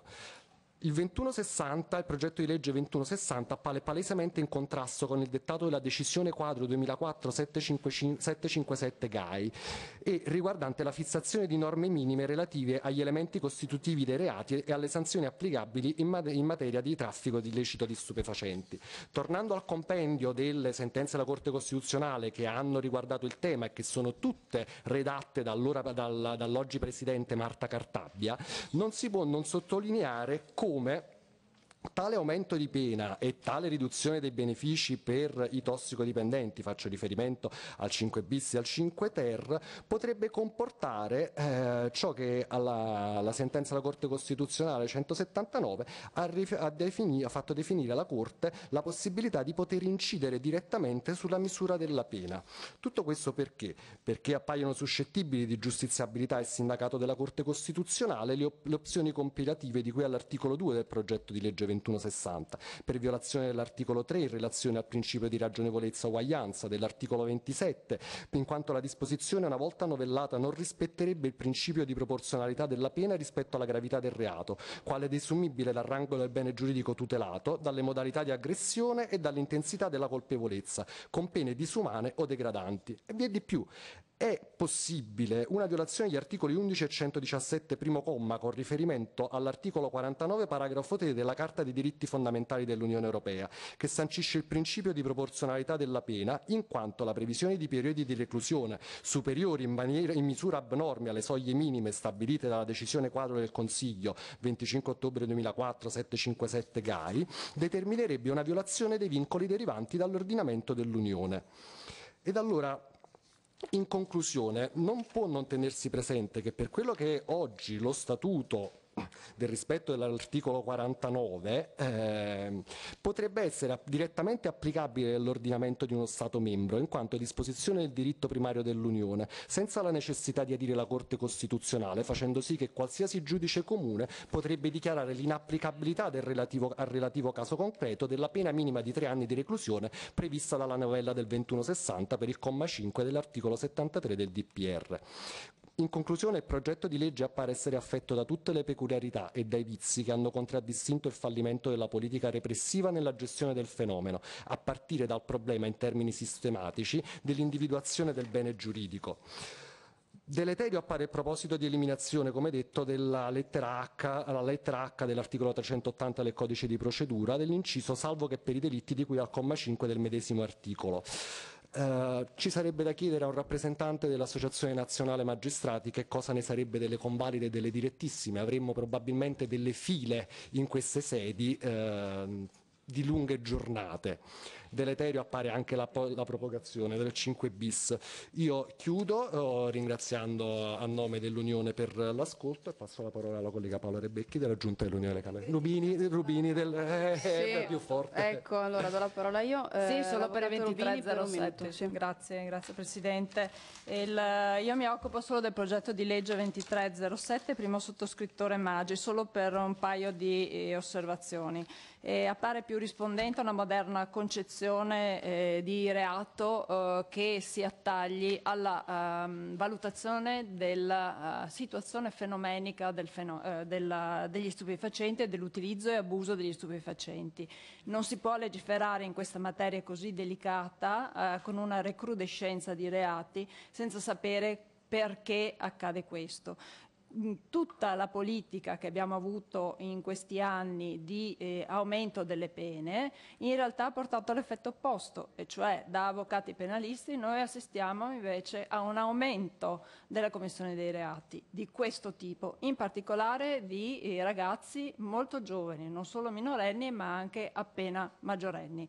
Il 2160, il progetto di legge 2160 appare palesemente in contrasto con il dettato della decisione quadro 2004-757 GAI e riguardante la fissazione di norme minime relative agli elementi costitutivi dei reati e alle sanzioni applicabili in, mat- in materia di traffico di illecito di stupefacenti. Tornando al compendio delle sentenze della Corte Costituzionale che hanno riguardato il tema e che sono tutte redatte dal, dall'oggi Presidente Marta Cartabbia, non si può non sottolineare come come Tale aumento di pena e tale riduzione dei benefici per i tossicodipendenti, faccio riferimento al 5 bis e al 5 ter, potrebbe comportare eh, ciò che alla, la sentenza della Corte Costituzionale 179 ha, ha, defini, ha fatto definire alla Corte la possibilità di poter incidere direttamente sulla misura della pena. Tutto questo perché? Perché appaiono suscettibili di giustiziabilità e sindacato della Corte Costituzionale le, op le opzioni compilative di cui all'articolo 2 del progetto di legge 2160, per violazione dell'articolo 3 in relazione al principio di ragionevolezza e uguaglianza, dell'articolo 27, in quanto la disposizione una volta novellata non rispetterebbe il principio di proporzionalità della pena rispetto alla gravità del reato, quale desumibile dal rango del bene giuridico tutelato, dalle modalità di aggressione e dall'intensità della colpevolezza, con pene disumane o degradanti. E vi è di più, è possibile una violazione degli articoli 11 e 117 primo comma con riferimento all'articolo 49 paragrafo 3 della Carta Carta dei diritti fondamentali dell'Unione Europea, che sancisce il principio di proporzionalità della pena, in quanto la previsione di periodi di reclusione superiori in, maniera, in misura abnorme alle soglie minime stabilite dalla decisione quadro del Consiglio 25 ottobre 2004 757 GAI, determinerebbe una violazione dei vincoli derivanti dall'ordinamento dell'Unione. Ed allora in conclusione, non può non tenersi presente che per quello che è oggi lo statuto del rispetto dell'articolo 49 eh, potrebbe essere direttamente applicabile all'ordinamento di uno Stato membro, in quanto è disposizione del diritto primario dell'Unione, senza la necessità di adire la Corte Costituzionale, facendo sì che qualsiasi giudice comune potrebbe dichiarare l'inapplicabilità relativo, al relativo caso concreto della pena minima di tre anni di reclusione prevista dalla novella del 2160 per il comma 5 dell'articolo 73 del DPR. In conclusione, il progetto di legge appare essere affetto da tutte le peculiarità e dai vizi che hanno contraddistinto il fallimento della politica repressiva nella gestione del fenomeno, a partire dal problema in termini sistematici dell'individuazione del bene giuridico. Deleterio appare il proposito di eliminazione, come detto, della lettera H, la lettera H dell'articolo 380 del codice di procedura dell'inciso salvo che per i delitti di cui al comma 5 del medesimo articolo. Eh, ci sarebbe da chiedere a un rappresentante dell'Associazione Nazionale Magistrati che cosa ne sarebbe delle convalide e delle direttissime, avremmo probabilmente delle file in queste sedi eh, di lunghe giornate deleterio appare anche la, la propagazione del 5 bis. Io chiudo eh, ringraziando a nome dell'Unione per l'ascolto e passo la parola alla collega Paola Rebecchi della Giunta dell'Unione Canale. Rubini, Rubini del, eh, eh sì. del più forte. Ecco, allora do la parola io. Eh, sì, solo per i 2307. Sì. Grazie, grazie Presidente. Il, eh, io mi occupo solo del progetto di legge 2307, primo sottoscrittore Magi, solo per un paio di eh, osservazioni eh, appare più rispondente a una moderna concezione eh, di reato eh, che si attagli alla ehm, valutazione della eh, situazione fenomenica del feno eh, della, degli stupefacenti e dell'utilizzo e abuso degli stupefacenti. Non si può legiferare in questa materia così delicata con una recrudescenza di reati senza sapere perché accade questo tutta la politica che abbiamo avuto in questi anni di eh, aumento delle pene in realtà ha portato all'effetto opposto, e cioè da avvocati penalisti noi assistiamo invece a un aumento della commissione dei reati di questo tipo, in particolare di eh, ragazzi molto giovani, non solo minorenni ma anche appena maggiorenni.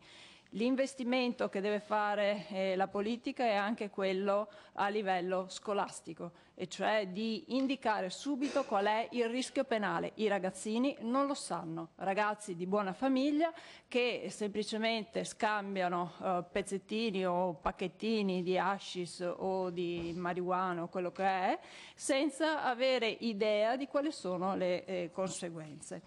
L'investimento che deve fare eh, la politica è anche quello a livello scolastico, e cioè di indicare subito qual è il rischio penale. I ragazzini non lo sanno, ragazzi di buona famiglia che semplicemente scambiano eh, pezzettini o pacchettini di hashish o di marijuana o quello che è, senza avere idea di quali sono le eh, conseguenze.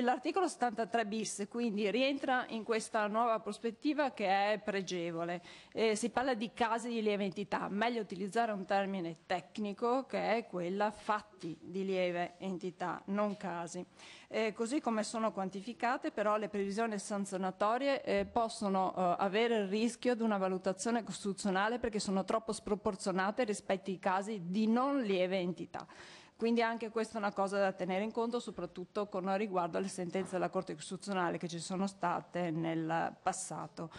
L'articolo 73 bis quindi rientra in questa nuova prospettiva che è pregevole. Eh, si parla di casi di lieve entità, meglio utilizzare un termine tecnico che è quella fatti di lieve entità, non casi. Eh, così come sono quantificate però le previsioni sanzionatorie eh, possono eh, avere il rischio di una valutazione costituzionale perché sono troppo sproporzionate rispetto ai casi di non lieve entità. Quindi anche questa è una cosa da tenere in conto, soprattutto con riguardo alle sentenze della Corte Costituzionale che ci sono state nel passato.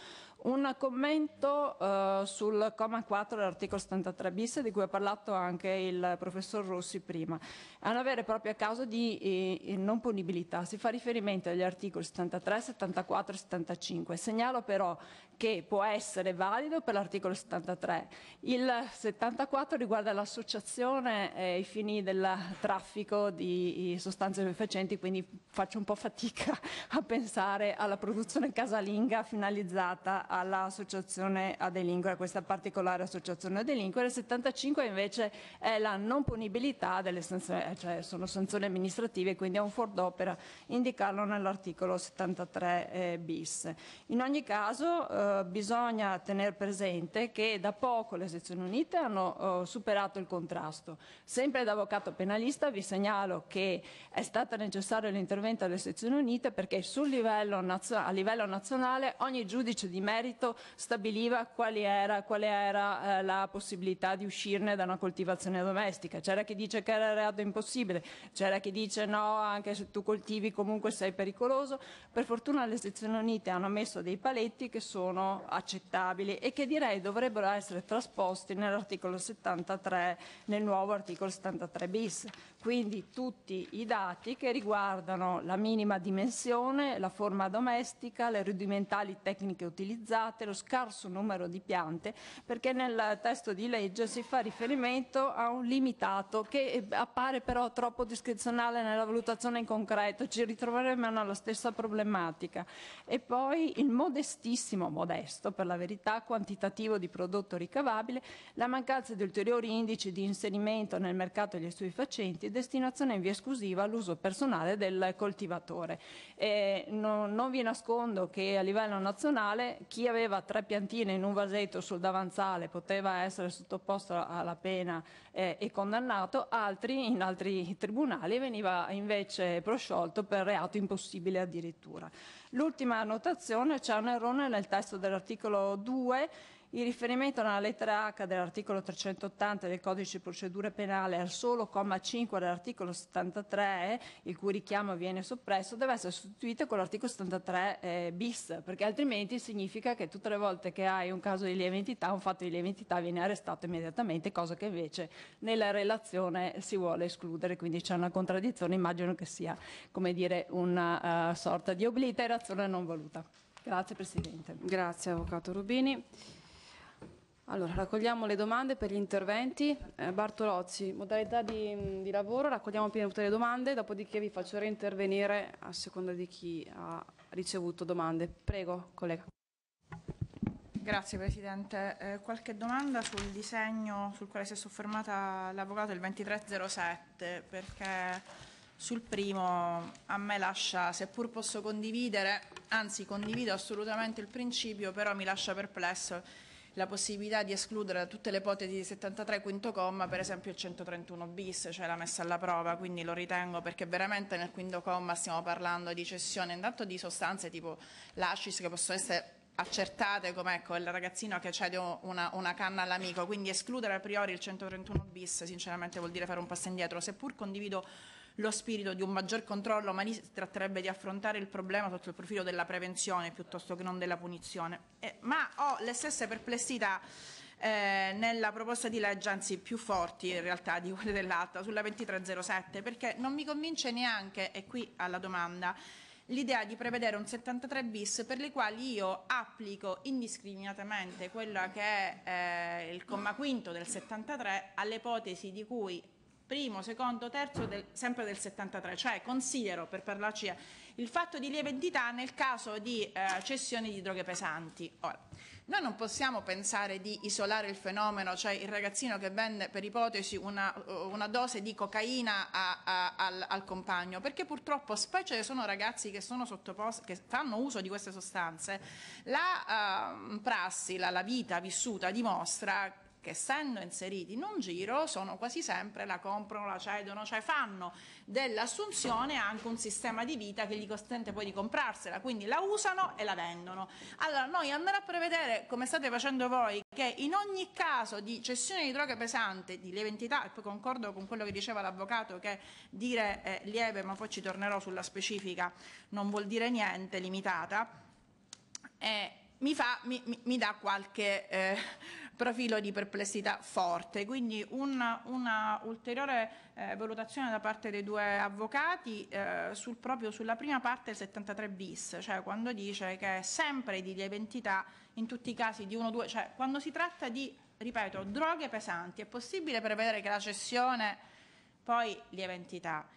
Un commento eh, sul comma 4 dell'articolo 73 bis di cui ha parlato anche il professor Rossi prima. È una vera e propria causa di eh, eh non punibilità. Si fa riferimento agli articoli 73, 74 e 75. Segnalo però che può essere valido per l'articolo 73. Il 74 riguarda l'associazione eh, ai fini del traffico di sostanze stupefacenti, quindi faccio un po' fatica a pensare alla produzione casalinga finalizzata all'associazione a delinquere, a questa particolare associazione a delinquere. Il 75 invece è la non punibilità delle sanzioni, cioè sono sanzioni amministrative, quindi è un fuor d'opera indicarlo nell'articolo 73 eh, bis. In ogni caso eh, eh, bisogna tenere presente che da poco le sezioni unite hanno eh, superato il contrasto. Sempre da avvocato penalista vi segnalo che è stato necessario l'intervento delle sezioni unite perché livello a livello nazionale ogni giudice di merito stabiliva quali era, qual era eh, la possibilità di uscirne da una coltivazione domestica. C'era chi dice che era reato impossibile, c'era chi dice no, anche se tu coltivi comunque sei pericoloso. Per fortuna le sezioni unite hanno messo dei paletti che sono sono accettabili e che direi dovrebbero essere trasposti nell'articolo 73, nel nuovo articolo 73 bis quindi tutti i dati che riguardano la minima dimensione, la forma domestica, le rudimentali tecniche utilizzate, lo scarso numero di piante, perché nel testo di legge si fa riferimento a un limitato che appare però troppo discrezionale nella valutazione in concreto, ci ritroveremo nella stessa problematica. E poi il modestissimo, modesto per la verità, quantitativo di prodotto ricavabile, la mancanza di ulteriori indici di inserimento nel mercato degli stupefacenti destinazione in via esclusiva all'uso personale del coltivatore. No, non vi nascondo che a livello nazionale chi aveva tre piantine in un vasetto sul davanzale poteva essere sottoposto alla pena eh, e condannato, altri in altri tribunali veniva invece prosciolto per reato impossibile addirittura. L'ultima annotazione c'è un errore nel testo dell'articolo 2 il riferimento alla lettera H dell'articolo 380 del codice di procedura penale al solo comma 5 dell'articolo 73, il cui richiamo viene soppresso, deve essere sostituito con l'articolo 73 eh, bis, perché altrimenti significa che tutte le volte che hai un caso di lieve entità, un fatto di lieve entità viene arrestato immediatamente, cosa che invece nella relazione si vuole escludere, quindi c'è una contraddizione, immagino che sia come dire, una uh, sorta di obliterazione non voluta. Grazie Presidente. Grazie Avvocato Rubini. Allora, raccogliamo le domande per gli interventi. Eh, Bartolozzi, modalità di, di, lavoro, raccogliamo prima tutte le domande, dopodiché vi faccio reintervenire a seconda di chi ha ricevuto domande. Prego, collega. Grazie Presidente. Eh, qualche domanda sul disegno sul quale si è soffermata l'Avvocato il 2307 perché sul primo a me lascia, seppur posso condividere, anzi condivido assolutamente il principio, però mi lascia perplesso la possibilità di escludere da tutte le ipotesi di 73 quinto comma per esempio il 131 bis, cioè la messa alla prova, quindi lo ritengo perché veramente nel quinto comma stiamo parlando di cessione intanto di sostanze tipo l'ascis che possono essere accertate come ecco, il ragazzino che cede una, una canna all'amico, quindi escludere a priori il 131 bis sinceramente vuol dire fare un passo indietro, seppur condivido lo spirito di un maggior controllo, ma lì si tratterebbe di affrontare il problema sotto il profilo della prevenzione piuttosto che non della punizione. Eh, ma ho le stesse perplessità eh, nella proposta di legge, anzi più forti in realtà di quelle dell'altra, sulla 2307, perché non mi convince neanche, e qui alla domanda, l'idea di prevedere un 73 bis per le quali io applico indiscriminatamente quello che è eh, il comma quinto del 73 all'ipotesi di cui primo, secondo, terzo, del, sempre del 73, cioè considero, per parlarci, il fatto di lieve entità nel caso di eh, cessione di droghe pesanti. Ora, noi non possiamo pensare di isolare il fenomeno, cioè il ragazzino che vende per ipotesi una, una dose di cocaina a, a, al, al, compagno, perché purtroppo, specie ci sono ragazzi che, sono che, fanno uso di queste sostanze, la uh, prassi, la, la vita vissuta dimostra che essendo inseriti in un giro sono quasi sempre la comprano, la cedono, cioè fanno dell'assunzione anche un sistema di vita che gli consente poi di comprarsela, quindi la usano e la vendono. Allora noi andare a prevedere, come state facendo voi, che in ogni caso di cessione di droga pesante, di lieve entità, e poi concordo con quello che diceva l'avvocato che dire eh, lieve, ma poi ci tornerò sulla specifica, non vuol dire niente, limitata, eh, mi, fa, mi, mi, dà qualche... Eh, profilo di perplessità forte. Quindi una, una ulteriore eh, valutazione da parte dei due avvocati eh, sul, proprio sulla prima parte del 73 bis, cioè quando dice che è sempre di lieve in tutti i casi di 1-2, cioè quando si tratta di, ripeto, droghe pesanti, è possibile prevedere che la cessione poi lieve entità.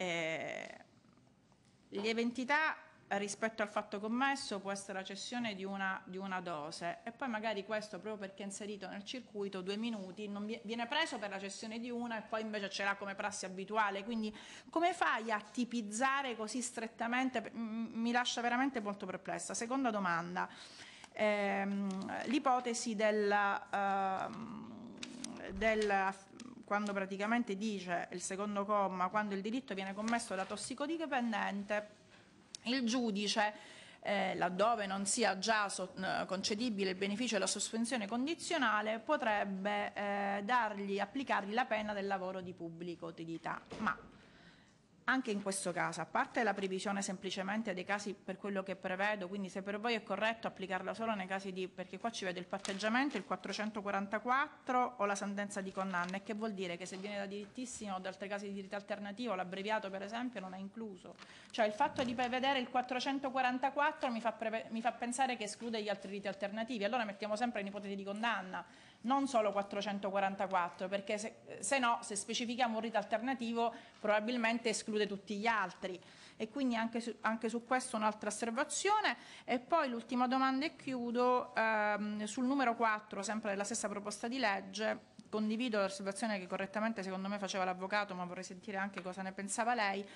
Eh, lieve rispetto al fatto commesso può essere la cessione di una, di una, dose e poi magari questo proprio perché è inserito nel circuito due minuti non viene preso per la cessione di una e poi invece ce l'ha come prassi abituale quindi come fai a tipizzare così strettamente mi lascia veramente molto perplessa seconda domanda ehm, l'ipotesi del, uh, del quando praticamente dice il secondo comma quando il diritto viene commesso da tossicodipendente il giudice eh, laddove non sia già so, eh, concedibile il beneficio della sospensione condizionale, potrebbe eh, dargli, applicargli la pena del lavoro di pubblica utilità. Ma anche in questo caso, a parte la previsione semplicemente dei casi per quello che prevedo, quindi se per voi è corretto applicarla solo nei casi di, perché qua ci vede il patteggiamento, il 444 o la sentenza di condanna, e che vuol dire che se viene da dirittissimo o da altri casi di diritto alternativo, l'abbreviato per esempio non è incluso. Cioè il fatto di prevedere il 444 mi fa, mi fa pensare che esclude gli altri riti alternativi, allora mettiamo sempre in ipotesi di condanna, non solo 444, perché se, se, no, se specifichiamo un rito alternativo, probabilmente esclude tutti gli altri. E quindi anche su, anche su questo un'altra osservazione. E poi l'ultima domanda e chiudo, ehm, sul numero 4, sempre della stessa proposta di legge, condivido l'osservazione che correttamente secondo me faceva l'avvocato, ma vorrei sentire anche cosa ne pensava lei,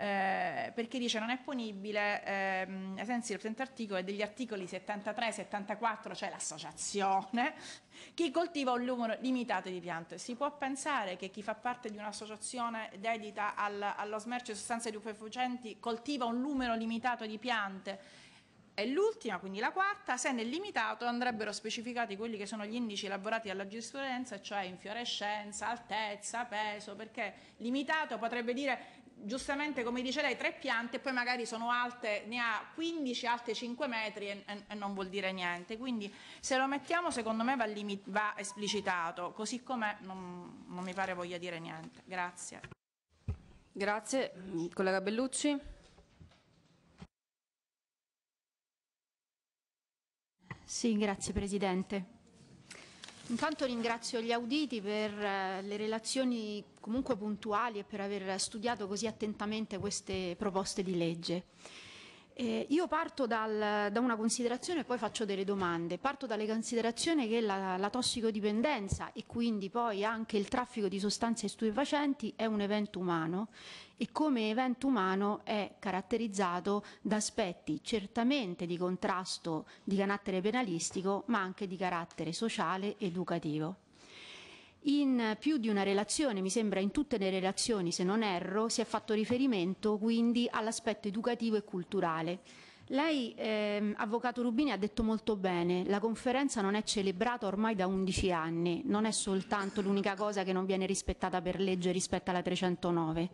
eh, perché dice non è punibile ehm, ai sensi del presente articolo e degli articoli 73 e 74, cioè l'associazione, chi coltiva un numero limitato di piante. Si può pensare che chi fa parte di un'associazione dedita al, allo smercio di sostanze stupefacenti coltiva un numero limitato di piante e l'ultima, quindi la quarta, se nel limitato andrebbero specificati quelli che sono gli indici elaborati dalla giurisprudenza, cioè infiorescenza, altezza, peso, perché limitato potrebbe dire giustamente come dice lei tre piante e poi magari sono alte, ne ha 15 alte 5 metri e, e, e non vuol dire niente, quindi se lo mettiamo secondo me va, va esplicitato, così come non, non mi pare voglia dire niente. Grazie. Grazie, collega Bellucci. Sì, grazie Presidente. Intanto ringrazio gli auditi per eh, le relazioni comunque puntuali e per aver studiato così attentamente queste proposte di legge. Eh, io parto dal, da una considerazione e poi faccio delle domande. Parto dalle considerazioni che la, la, tossicodipendenza e quindi poi anche il traffico di sostanze stupefacenti è un evento umano e come evento umano è caratterizzato da aspetti certamente di contrasto di carattere penalistico ma anche di carattere sociale ed educativo. In più di una relazione, mi sembra in tutte le relazioni se non erro, si è fatto riferimento quindi all'aspetto educativo e culturale. Lei, eh, Avvocato Rubini, ha detto molto bene, la conferenza non è celebrata ormai da 11 anni, non è soltanto l'unica cosa che non viene rispettata per legge rispetto alla 309.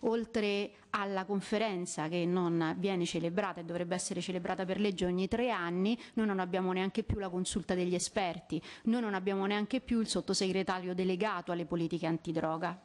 Oltre alla conferenza che non viene celebrata e dovrebbe essere celebrata per legge ogni tre anni, noi non abbiamo neanche più la consulta degli esperti, noi non abbiamo neanche più il sottosegretario delegato alle politiche antidroga.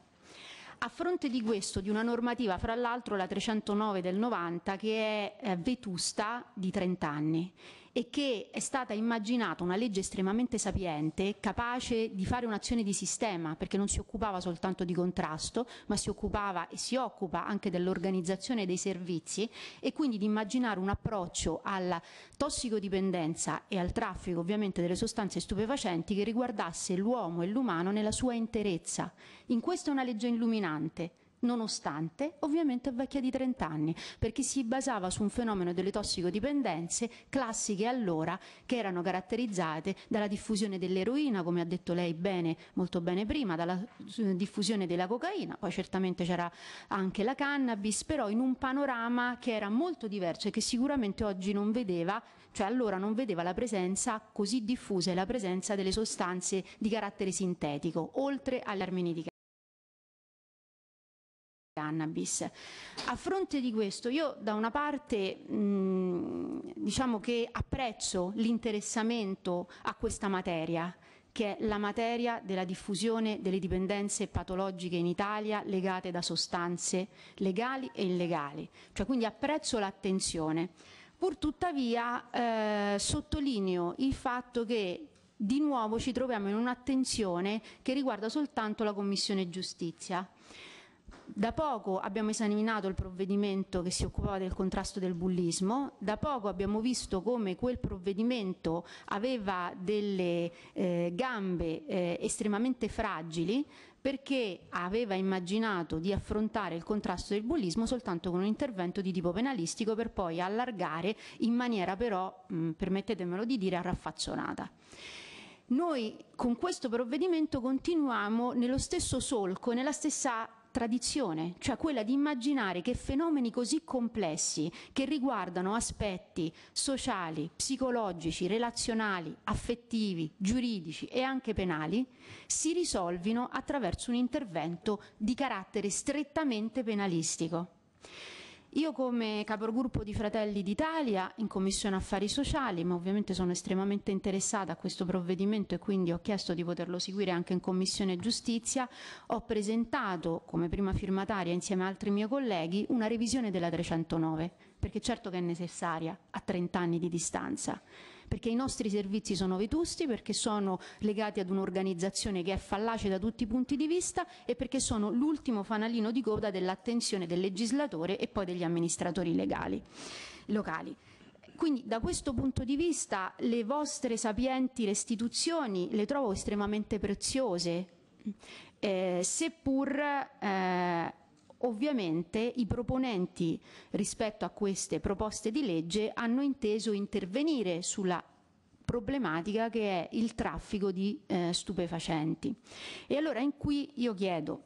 A fronte di questo, di una normativa, fra l'altro la 309 del 90, che è eh, vetusta di 30 anni e che è stata immaginata una legge estremamente sapiente, capace di fare un'azione di sistema, perché non si occupava soltanto di contrasto, ma si occupava e si occupa anche dell'organizzazione dei servizi e quindi di immaginare un approccio alla tossicodipendenza e al traffico ovviamente delle sostanze stupefacenti che riguardasse l'uomo e l'umano nella sua interezza. In questa è una legge illuminante, nonostante ovviamente vecchia di 30 anni, perché si basava su un fenomeno delle tossicodipendenze classiche allora che erano caratterizzate dalla diffusione dell'eroina, come ha detto lei bene, molto bene prima, dalla eh, diffusione della cocaina, poi certamente c'era anche la cannabis, però in un panorama che era molto diverso e che sicuramente oggi non vedeva, cioè allora non vedeva la presenza così diffusa e la presenza delle sostanze di carattere sintetico, oltre agli armini di cannabis. A fronte di questo io da una parte mh, diciamo che apprezzo l'interessamento a questa materia, che è la materia della diffusione delle dipendenze patologiche in Italia legate da sostanze legali e illegali. Cioè, quindi apprezzo l'attenzione. Pur tuttavia eh, sottolineo il fatto che di nuovo ci troviamo in un'attenzione che riguarda soltanto la Commissione Giustizia da poco abbiamo esaminato il provvedimento che si occupava del contrasto del bullismo, da poco abbiamo visto come quel provvedimento aveva delle eh, gambe eh, estremamente fragili perché aveva immaginato di affrontare il contrasto del bullismo soltanto con un intervento di tipo penalistico per poi allargare in maniera però, mh, mm, permettetemelo di dire, arraffazzonata. Noi con questo provvedimento continuiamo nello stesso solco, nella stessa tradizione, cioè quella di immaginare che fenomeni così complessi, che riguardano aspetti sociali, psicologici, relazionali, affettivi, giuridici e anche penali, si risolvino attraverso un intervento di carattere strettamente penalistico. Io come capogruppo di Fratelli d'Italia in Commissione Affari Sociali, ma ovviamente sono estremamente interessata a questo provvedimento e quindi ho chiesto di poterlo seguire anche in Commissione Giustizia, ho presentato come prima firmataria insieme ad altri miei colleghi una revisione della 309, perché certo che è necessaria a 30 anni di distanza perché i nostri servizi sono vetusti, perché sono legati ad un'organizzazione che è fallace da tutti i punti di vista e perché sono l'ultimo fanalino di coda dell'attenzione del legislatore e poi degli amministratori legali, locali. Quindi da questo punto di vista le vostre sapienti restituzioni le trovo estremamente preziose, eh, seppur eh, Ovviamente i proponenti rispetto a queste proposte di legge hanno inteso intervenire sulla problematica che è il traffico di eh, stupefacenti. E allora in qui io chiedo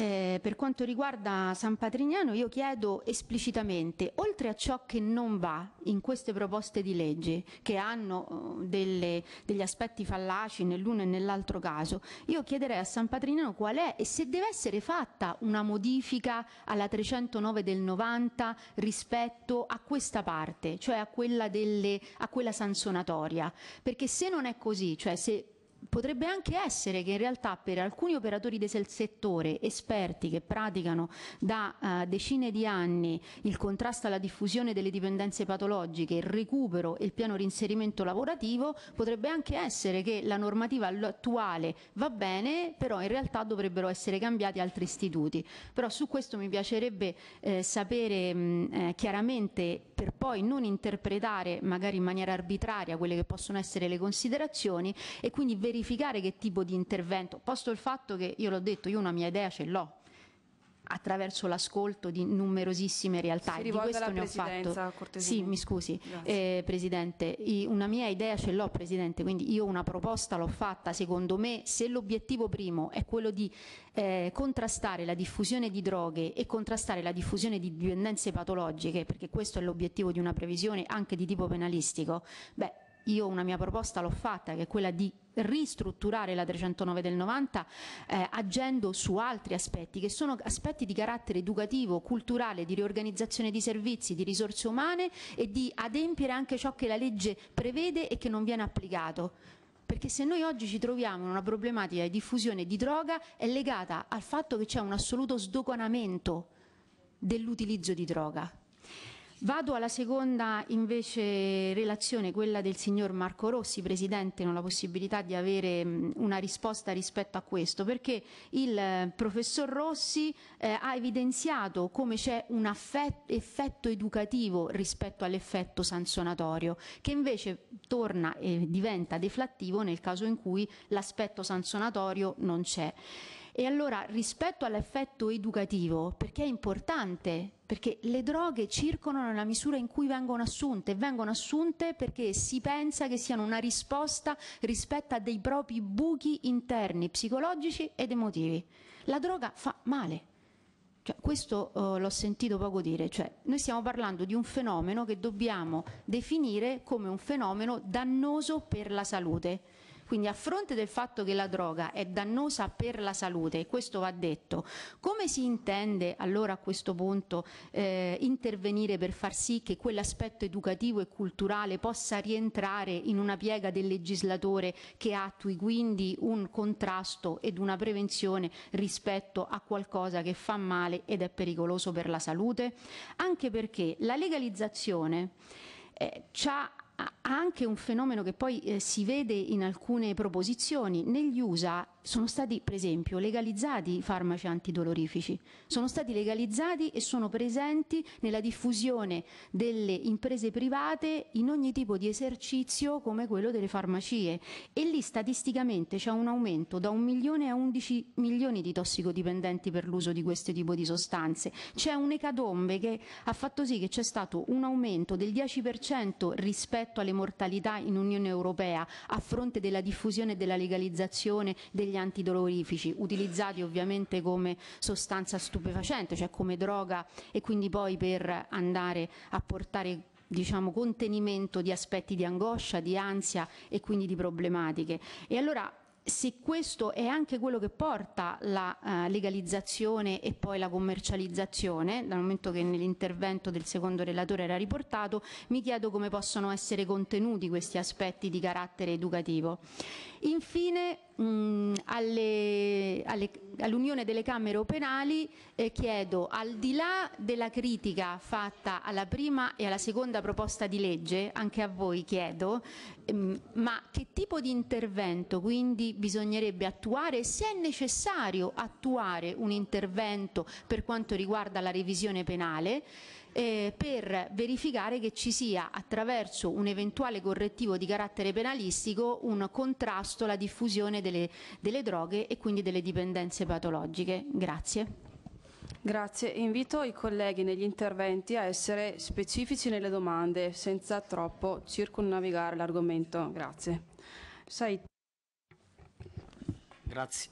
eh, per quanto riguarda San Patrignano io chiedo esplicitamente, oltre a ciò che non va in queste proposte di legge, che hanno eh, delle, degli aspetti fallaci nell'uno e nell'altro caso, io chiederei a San Patrignano qual è e se deve essere fatta una modifica alla 309 del 90 rispetto a questa parte, cioè a quella, delle, a quella sanzionatoria, perché se non è così, cioè se potrebbe anche essere che in realtà per alcuni operatori del settore, esperti che praticano da eh, decine di anni il contrasto alla diffusione delle dipendenze patologiche, il recupero e il piano reinserimento lavorativo, potrebbe anche essere che la normativa attuale va bene, però in realtà dovrebbero essere cambiati altri istituti. Però su questo mi piacerebbe eh, sapere mh, mm, eh, chiaramente per poi non interpretare magari in maniera arbitraria quelle che possono essere le considerazioni e quindi verificare che tipo di intervento, posto il fatto che io l'ho detto, io una mia idea ce l'ho attraverso l'ascolto di numerosissime realtà si di questo ne ho fatto sì mi scusi eh, Presidente una mia idea ce l'ho Presidente quindi io una proposta l'ho fatta secondo me se l'obiettivo primo è quello di eh, contrastare la diffusione di droghe e contrastare la diffusione di dipendenze patologiche perché questo è l'obiettivo di una previsione anche di tipo penalistico beh io una mia proposta l'ho fatta, che è quella di ristrutturare la 309 del 90 eh, agendo su altri aspetti che sono aspetti di carattere educativo, culturale, di riorganizzazione di servizi, di risorse umane e di adempiere anche ciò che la legge prevede e che non viene applicato. Perché se noi oggi ci troviamo in una problematica di diffusione di droga è legata al fatto che c'è un assoluto sdoganamento dell'utilizzo di droga Vado alla seconda invece relazione, quella del signor Marco Rossi, Presidente, non ho la possibilità di avere una risposta rispetto a questo, perché il eh, professor Rossi eh, ha evidenziato come c'è un effetto educativo rispetto all'effetto sanzionatorio, che invece torna e diventa deflattivo nel caso in cui l'aspetto sanzionatorio non c'è. E allora rispetto all'effetto educativo, perché è importante, perché le droghe circolano nella misura in cui vengono assunte, vengono assunte perché si pensa che siano una risposta rispetto a dei propri buchi interni, psicologici ed emotivi. La droga fa male. Cioè, questo uh, l'ho sentito poco dire, cioè, noi stiamo parlando di un fenomeno che dobbiamo definire come un fenomeno dannoso per la salute quindi a fronte del fatto che la droga è dannosa per la salute, e questo va detto, come si intende allora a questo punto eh, intervenire per far sì che quell'aspetto educativo e culturale possa rientrare in una piega del legislatore che attui quindi un contrasto ed una prevenzione rispetto a qualcosa che fa male ed è pericoloso per la salute? Anche perché la legalizzazione eh, ci ha anche un fenomeno che poi eh, si vede in alcune proposizioni. Negli USA sono stati, per esempio, legalizzati i farmaci antidolorifici, sono stati legalizzati e sono presenti nella diffusione delle imprese private in ogni tipo di esercizio come quello delle farmacie e lì statisticamente c'è un aumento da un milione a 11 milioni di tossicodipendenti per l'uso di questo tipo di sostanze. C'è un'ecatombe che ha fatto sì che c'è stato un aumento del 10% rispetto rispetto alle mortalità in Unione Europea a fronte della diffusione e della legalizzazione degli antidolorifici, utilizzati ovviamente come sostanza stupefacente, cioè come droga e quindi poi per andare a portare diciamo, contenimento di aspetti di angoscia, di ansia e quindi di problematiche. E allora se questo è anche quello che porta alla eh, legalizzazione e poi la commercializzazione, dal momento che nell'intervento del secondo relatore era riportato, mi chiedo come possono essere contenuti questi aspetti di carattere educativo. Infine, all'Unione all delle Camere Penali eh, chiedo, al di là della critica fatta alla prima e alla seconda proposta di legge, anche a voi chiedo, ehm, ma che tipo di intervento quindi bisognerebbe attuare, se è necessario attuare un intervento per quanto riguarda la revisione penale, eh, per verificare che ci sia attraverso un eventuale correttivo di carattere penalistico un contrasto alla diffusione delle, delle droghe e quindi delle dipendenze patologiche. Grazie. Grazie, invito i colleghi negli interventi a essere specifici nelle domande senza troppo circonnavigare l'argomento. Grazie. Sei... Grazie.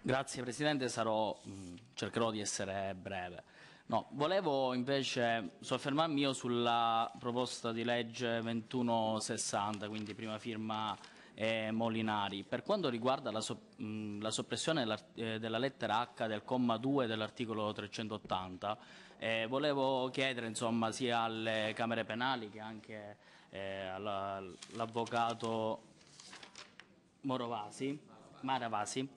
Grazie Presidente, Sarò, mm, cercherò di essere breve. No, volevo invece soffermarmi io sulla proposta di legge 2160, quindi prima firma eh, Molinari. Per quanto riguarda la, so, mh, la soppressione della, eh, della, lettera H del comma 2 dell'articolo 380, eh, volevo chiedere insomma, sia alle Camere Penali che anche eh, all'avvocato Morovasi, Maravasi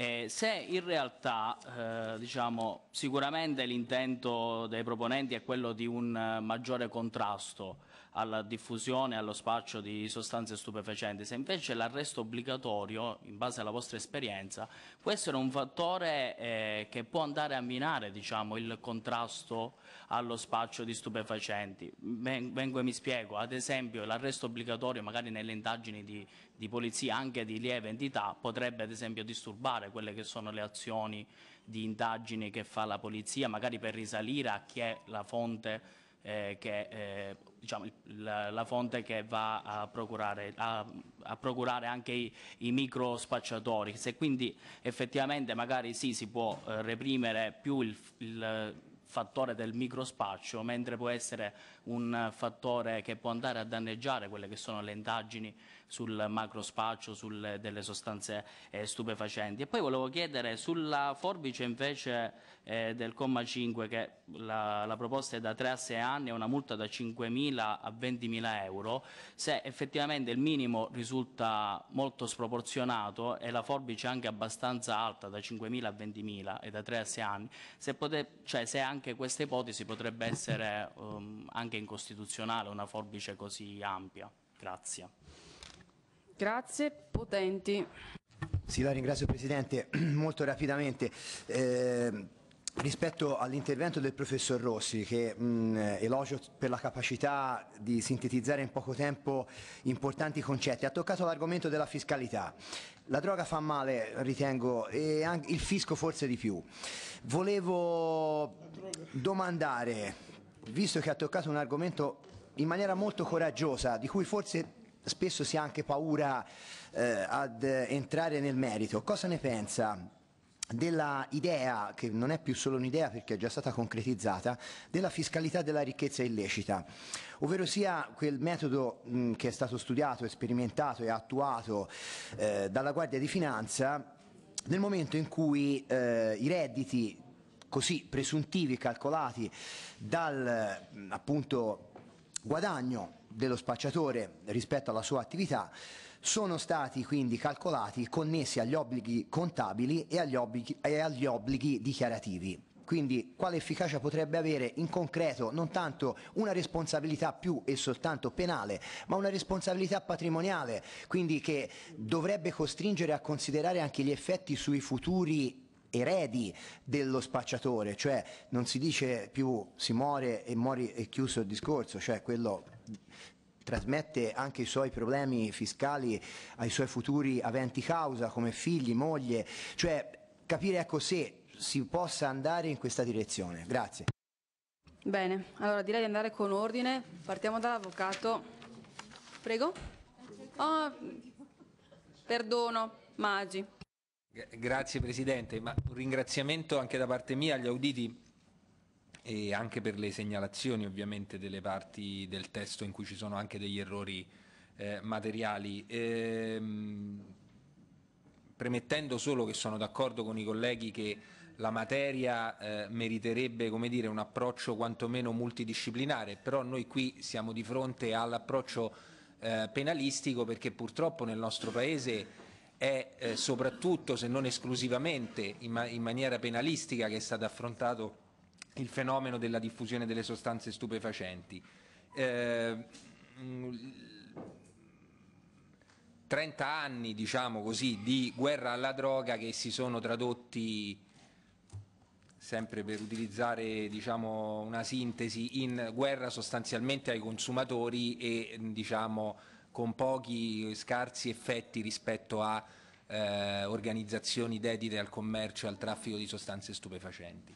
eh, se in realtà eh, diciamo, sicuramente l'intento dei proponenti è quello di un eh, maggiore contrasto alla diffusione e allo spaccio di sostanze stupefacenti, se invece l'arresto obbligatorio, in base alla vostra esperienza, può essere un fattore eh, che può andare a minare diciamo, il contrasto allo spaccio di stupefacenti. Vengo e mi spiego, ad esempio l'arresto obbligatorio magari nelle indagini di, di polizia anche di lieve entità potrebbe ad esempio disturbare quelle che sono le azioni di indagini che fa la polizia, magari per risalire a chi è la fonte eh, che è eh, diciamo, la, la, fonte che va a procurare, a, a procurare anche i, i, micro spacciatori. Se quindi effettivamente magari sì, si può eh, reprimere più il, il fattore del microspaccio, mentre può essere un fattore che può andare a danneggiare quelle che sono le indagini sul macro spaccio, sulle delle sostanze eh, stupefacenti. E poi volevo chiedere sulla forbice invece eh, del comma 5 che la, la, proposta è da 3 a 6 anni e una multa da 5.000 a 20.000 euro, se effettivamente il minimo risulta molto sproporzionato e la forbice anche abbastanza alta da 5.000 a 20.000 e da 3 a 6 anni, se, pote, cioè, se anche questa ipotesi potrebbe essere um, anche incostituzionale una forbice così ampia. Grazie. Grazie, potenti. Sì, la ringrazio Presidente. Molto rapidamente. Eh... Rispetto all'intervento del professor Rossi, che mh, mm, elogio per la capacità di sintetizzare in poco tempo importanti concetti, ha toccato l'argomento della fiscalità. La droga fa male, ritengo, e anche il fisco forse di più. Volevo domandare, visto che ha toccato un argomento in maniera molto coraggiosa, di cui forse spesso si ha anche paura eh, ad entrare nel merito. Cosa ne pensa? della idea, che non è più solo un'idea perché è già stata concretizzata, della fiscalità della ricchezza illecita, ovvero sia quel metodo mh, mm, che è stato studiato, sperimentato e attuato eh, dalla Guardia di Finanza nel momento in cui eh, i redditi così presuntivi calcolati dal mm, appunto guadagno dello spacciatore rispetto alla sua attività sono stati quindi calcolati connessi agli obblighi contabili e agli obblighi, e agli obblighi dichiarativi. Quindi quale efficacia potrebbe avere in concreto non tanto una responsabilità più e soltanto penale, ma una responsabilità patrimoniale, quindi che dovrebbe costringere a considerare anche gli effetti sui futuri eredi dello spacciatore, cioè non si dice più si muore e muori è chiuso il discorso, cioè quello trasmette anche i suoi problemi fiscali ai suoi futuri aventi causa come figli, moglie, cioè capire ecco se si possa andare in questa direzione. Grazie. Bene, allora direi di andare con ordine, partiamo dall'avvocato. Prego. Oh, perdono, Magi. Grazie Presidente, ma un ringraziamento anche da parte mia agli auditi e anche per le segnalazioni ovviamente delle parti del testo in cui ci sono anche degli errori eh, materiali. Ehm, premettendo solo che sono d'accordo con i colleghi che la materia eh, meriterebbe dire, un approccio quantomeno multidisciplinare, però noi qui siamo di fronte all'approccio eh, penalistico perché purtroppo nel nostro Paese è eh, soprattutto, se non esclusivamente, in, ma in maniera penalistica che è stato affrontato il fenomeno della diffusione delle sostanze stupefacenti. Eh, mm, anni, diciamo così, di guerra alla droga che si sono tradotti sempre per utilizzare diciamo, una sintesi, in guerra sostanzialmente ai consumatori e diciamo, con pochi scarsi effetti rispetto a eh, organizzazioni dedite al commercio e al traffico di sostanze stupefacenti.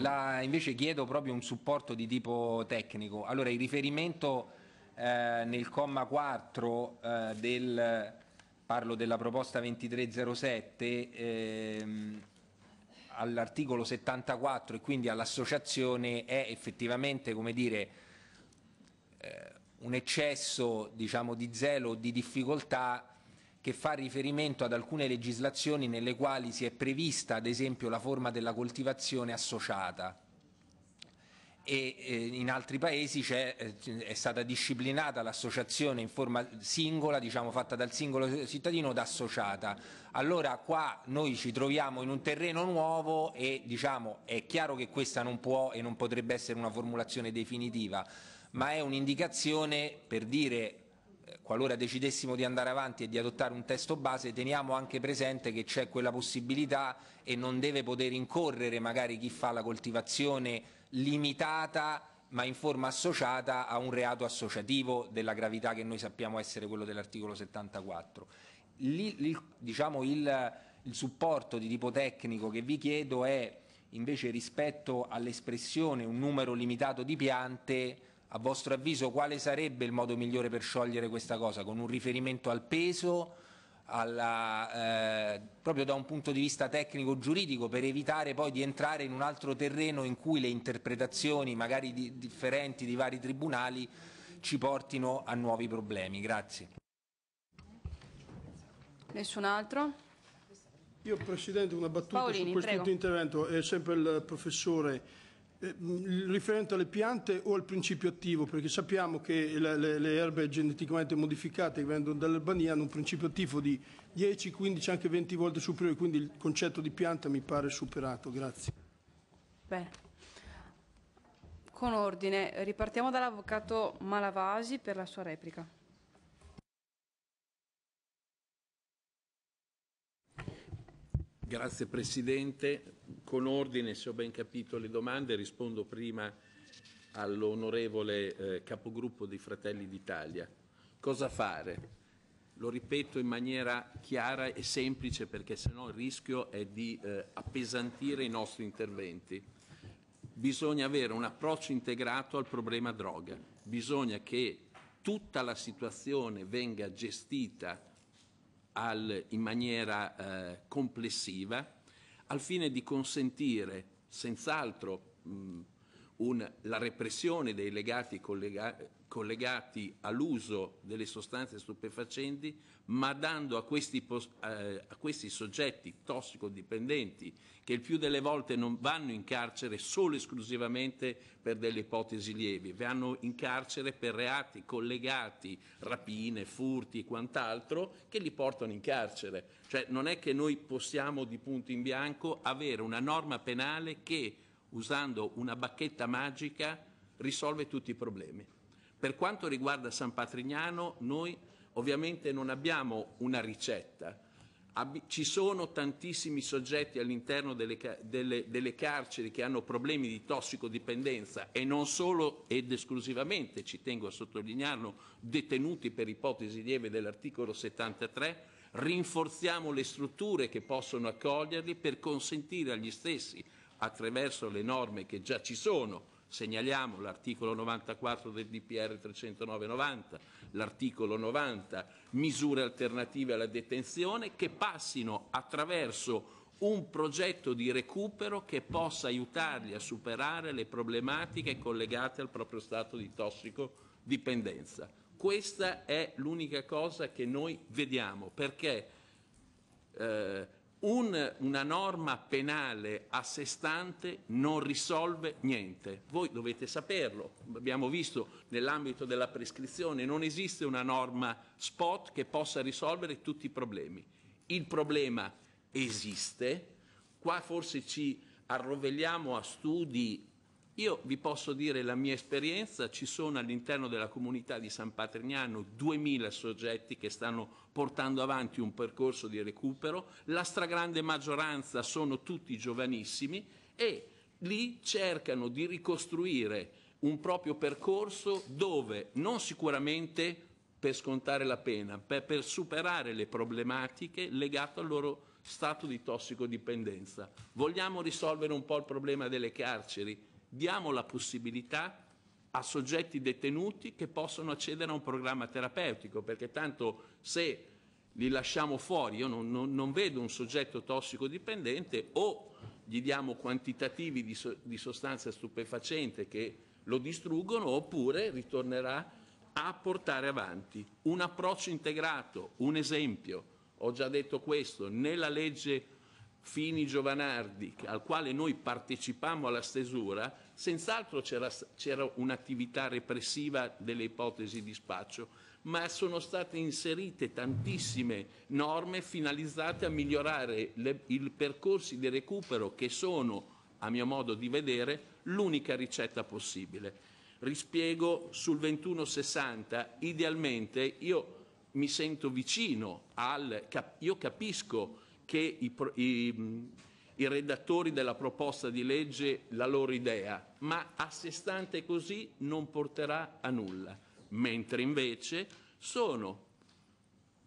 La, invece chiedo proprio un supporto di tipo tecnico. Allora, il riferimento eh, nel comma 4 eh, del, parlo della proposta 2307, ehm, all'articolo 74 e quindi all'associazione è effettivamente, come dire, eh, un eccesso diciamo, di zelo o di difficoltà che fa riferimento ad alcune legislazioni nelle quali si è prevista ad esempio la forma della coltivazione associata e eh, in altri paesi è, eh, è stata disciplinata l'associazione in forma singola, diciamo fatta dal singolo cittadino da associata. Allora qua noi ci troviamo in un terreno nuovo e diciamo è chiaro che questa non può e non potrebbe essere una formulazione definitiva, ma è un'indicazione per dire qualora decidessimo di andare avanti e di adottare un testo base, teniamo anche presente che c'è quella possibilità e non deve poter incorrere magari chi fa la coltivazione limitata ma in forma associata a un reato associativo della gravità che noi sappiamo essere quello dell'articolo 74. Lì, diciamo, il, il supporto di tipo tecnico che vi chiedo è invece rispetto all'espressione un numero limitato di piante a vostro avviso quale sarebbe il modo migliore per sciogliere questa cosa? Con un riferimento al peso, alla, eh, proprio da un punto di vista tecnico-giuridico, per evitare poi di entrare in un altro terreno in cui le interpretazioni, magari di, differenti di vari tribunali, ci portino a nuovi problemi. Grazie. Nessun altro? Io Presidente una battuta Paolini, su questo prego. intervento, è sempre il professore eh, riferimento alle piante o al principio attivo, perché sappiamo che le, le, le erbe geneticamente modificate che vengono dall'Albania hanno un principio attivo di 10, 15, anche 20 volte superiore, quindi il concetto di pianta mi pare superato. Grazie. Bene. Con ordine, ripartiamo dall'avvocato Malavasi per la sua replica. Grazie Presidente. Con ordine, se ho ben capito le domande, rispondo prima all'onorevole eh, capogruppo dei Fratelli d'Italia. Cosa fare? Lo ripeto in maniera chiara e semplice perché sennò il rischio è di eh, appesantire i nostri interventi. Bisogna avere un approccio integrato al problema droga. Bisogna che tutta la situazione venga gestita al, in maniera eh, complessiva al fine di consentire senz'altro mm, la repressione dei legati collega, collegati all'uso delle sostanze stupefacenti, ma dando a questi, eh, a questi, soggetti tossicodipendenti, che il più delle volte non vanno in carcere solo e esclusivamente per delle ipotesi lievi, vanno in carcere per reati collegati, rapine, furti e quant'altro, che li portano in carcere. Cioè non è che noi possiamo di punto in bianco avere una norma penale che, usando una bacchetta magica, risolve tutti i problemi. Per quanto riguarda San Patrignano, noi ovviamente non abbiamo una ricetta. Ci sono tantissimi soggetti all'interno delle, delle, delle, carceri che hanno problemi di tossicodipendenza e non solo ed esclusivamente, ci tengo a sottolinearlo, detenuti per ipotesi lieve dell'articolo 73. Rinforziamo le strutture che possono accoglierli per consentire agli stessi, attraverso le norme che già ci sono, Segnaliamo l'articolo 94 del DPR 309-90, l'articolo 90, misure alternative alla detenzione che passino attraverso un progetto di recupero che possa aiutarli a superare le problematiche collegate al proprio stato di tossicodipendenza. Questa è l'unica cosa che noi vediamo, perché eh, un, una norma penale a sé stante non risolve niente. Voi dovete saperlo, abbiamo visto nell'ambito della prescrizione, non esiste una norma spot che possa risolvere tutti i problemi. Il problema esiste, qua forse ci arrovelliamo a studi io vi posso dire la mia esperienza, ci sono all'interno della comunità di San Patrignano 2000 soggetti che stanno portando avanti un percorso di recupero, la stragrande maggioranza sono tutti giovanissimi e lì cercano di ricostruire un proprio percorso dove non sicuramente per scontare la pena, per, per superare le problematiche legate al loro stato di tossicodipendenza. Vogliamo risolvere un po' il problema delle carceri? diamo la possibilità a soggetti detenuti che possono accedere a un programma terapeutico, perché tanto se li lasciamo fuori, io non, non, non vedo un soggetto tossicodipendente o gli diamo quantitativi di, so, di sostanza stupefacente che lo distruggono oppure ritornerà a portare avanti un approccio integrato, un esempio. Ho già detto questo, nella legge Fini Giovanardi, al quale noi partecipammo alla stesura, senz'altro c'era, un'attività repressiva delle ipotesi di spaccio, ma sono state inserite tantissime norme finalizzate a migliorare i percorsi di recupero che sono, a mio modo di vedere, l'unica ricetta possibile. Rispiego sul 2160, idealmente io mi sento vicino al... io capisco che i, i, i redattori della proposta di legge la loro idea, ma a sé stante così non porterà a nulla, mentre invece sono,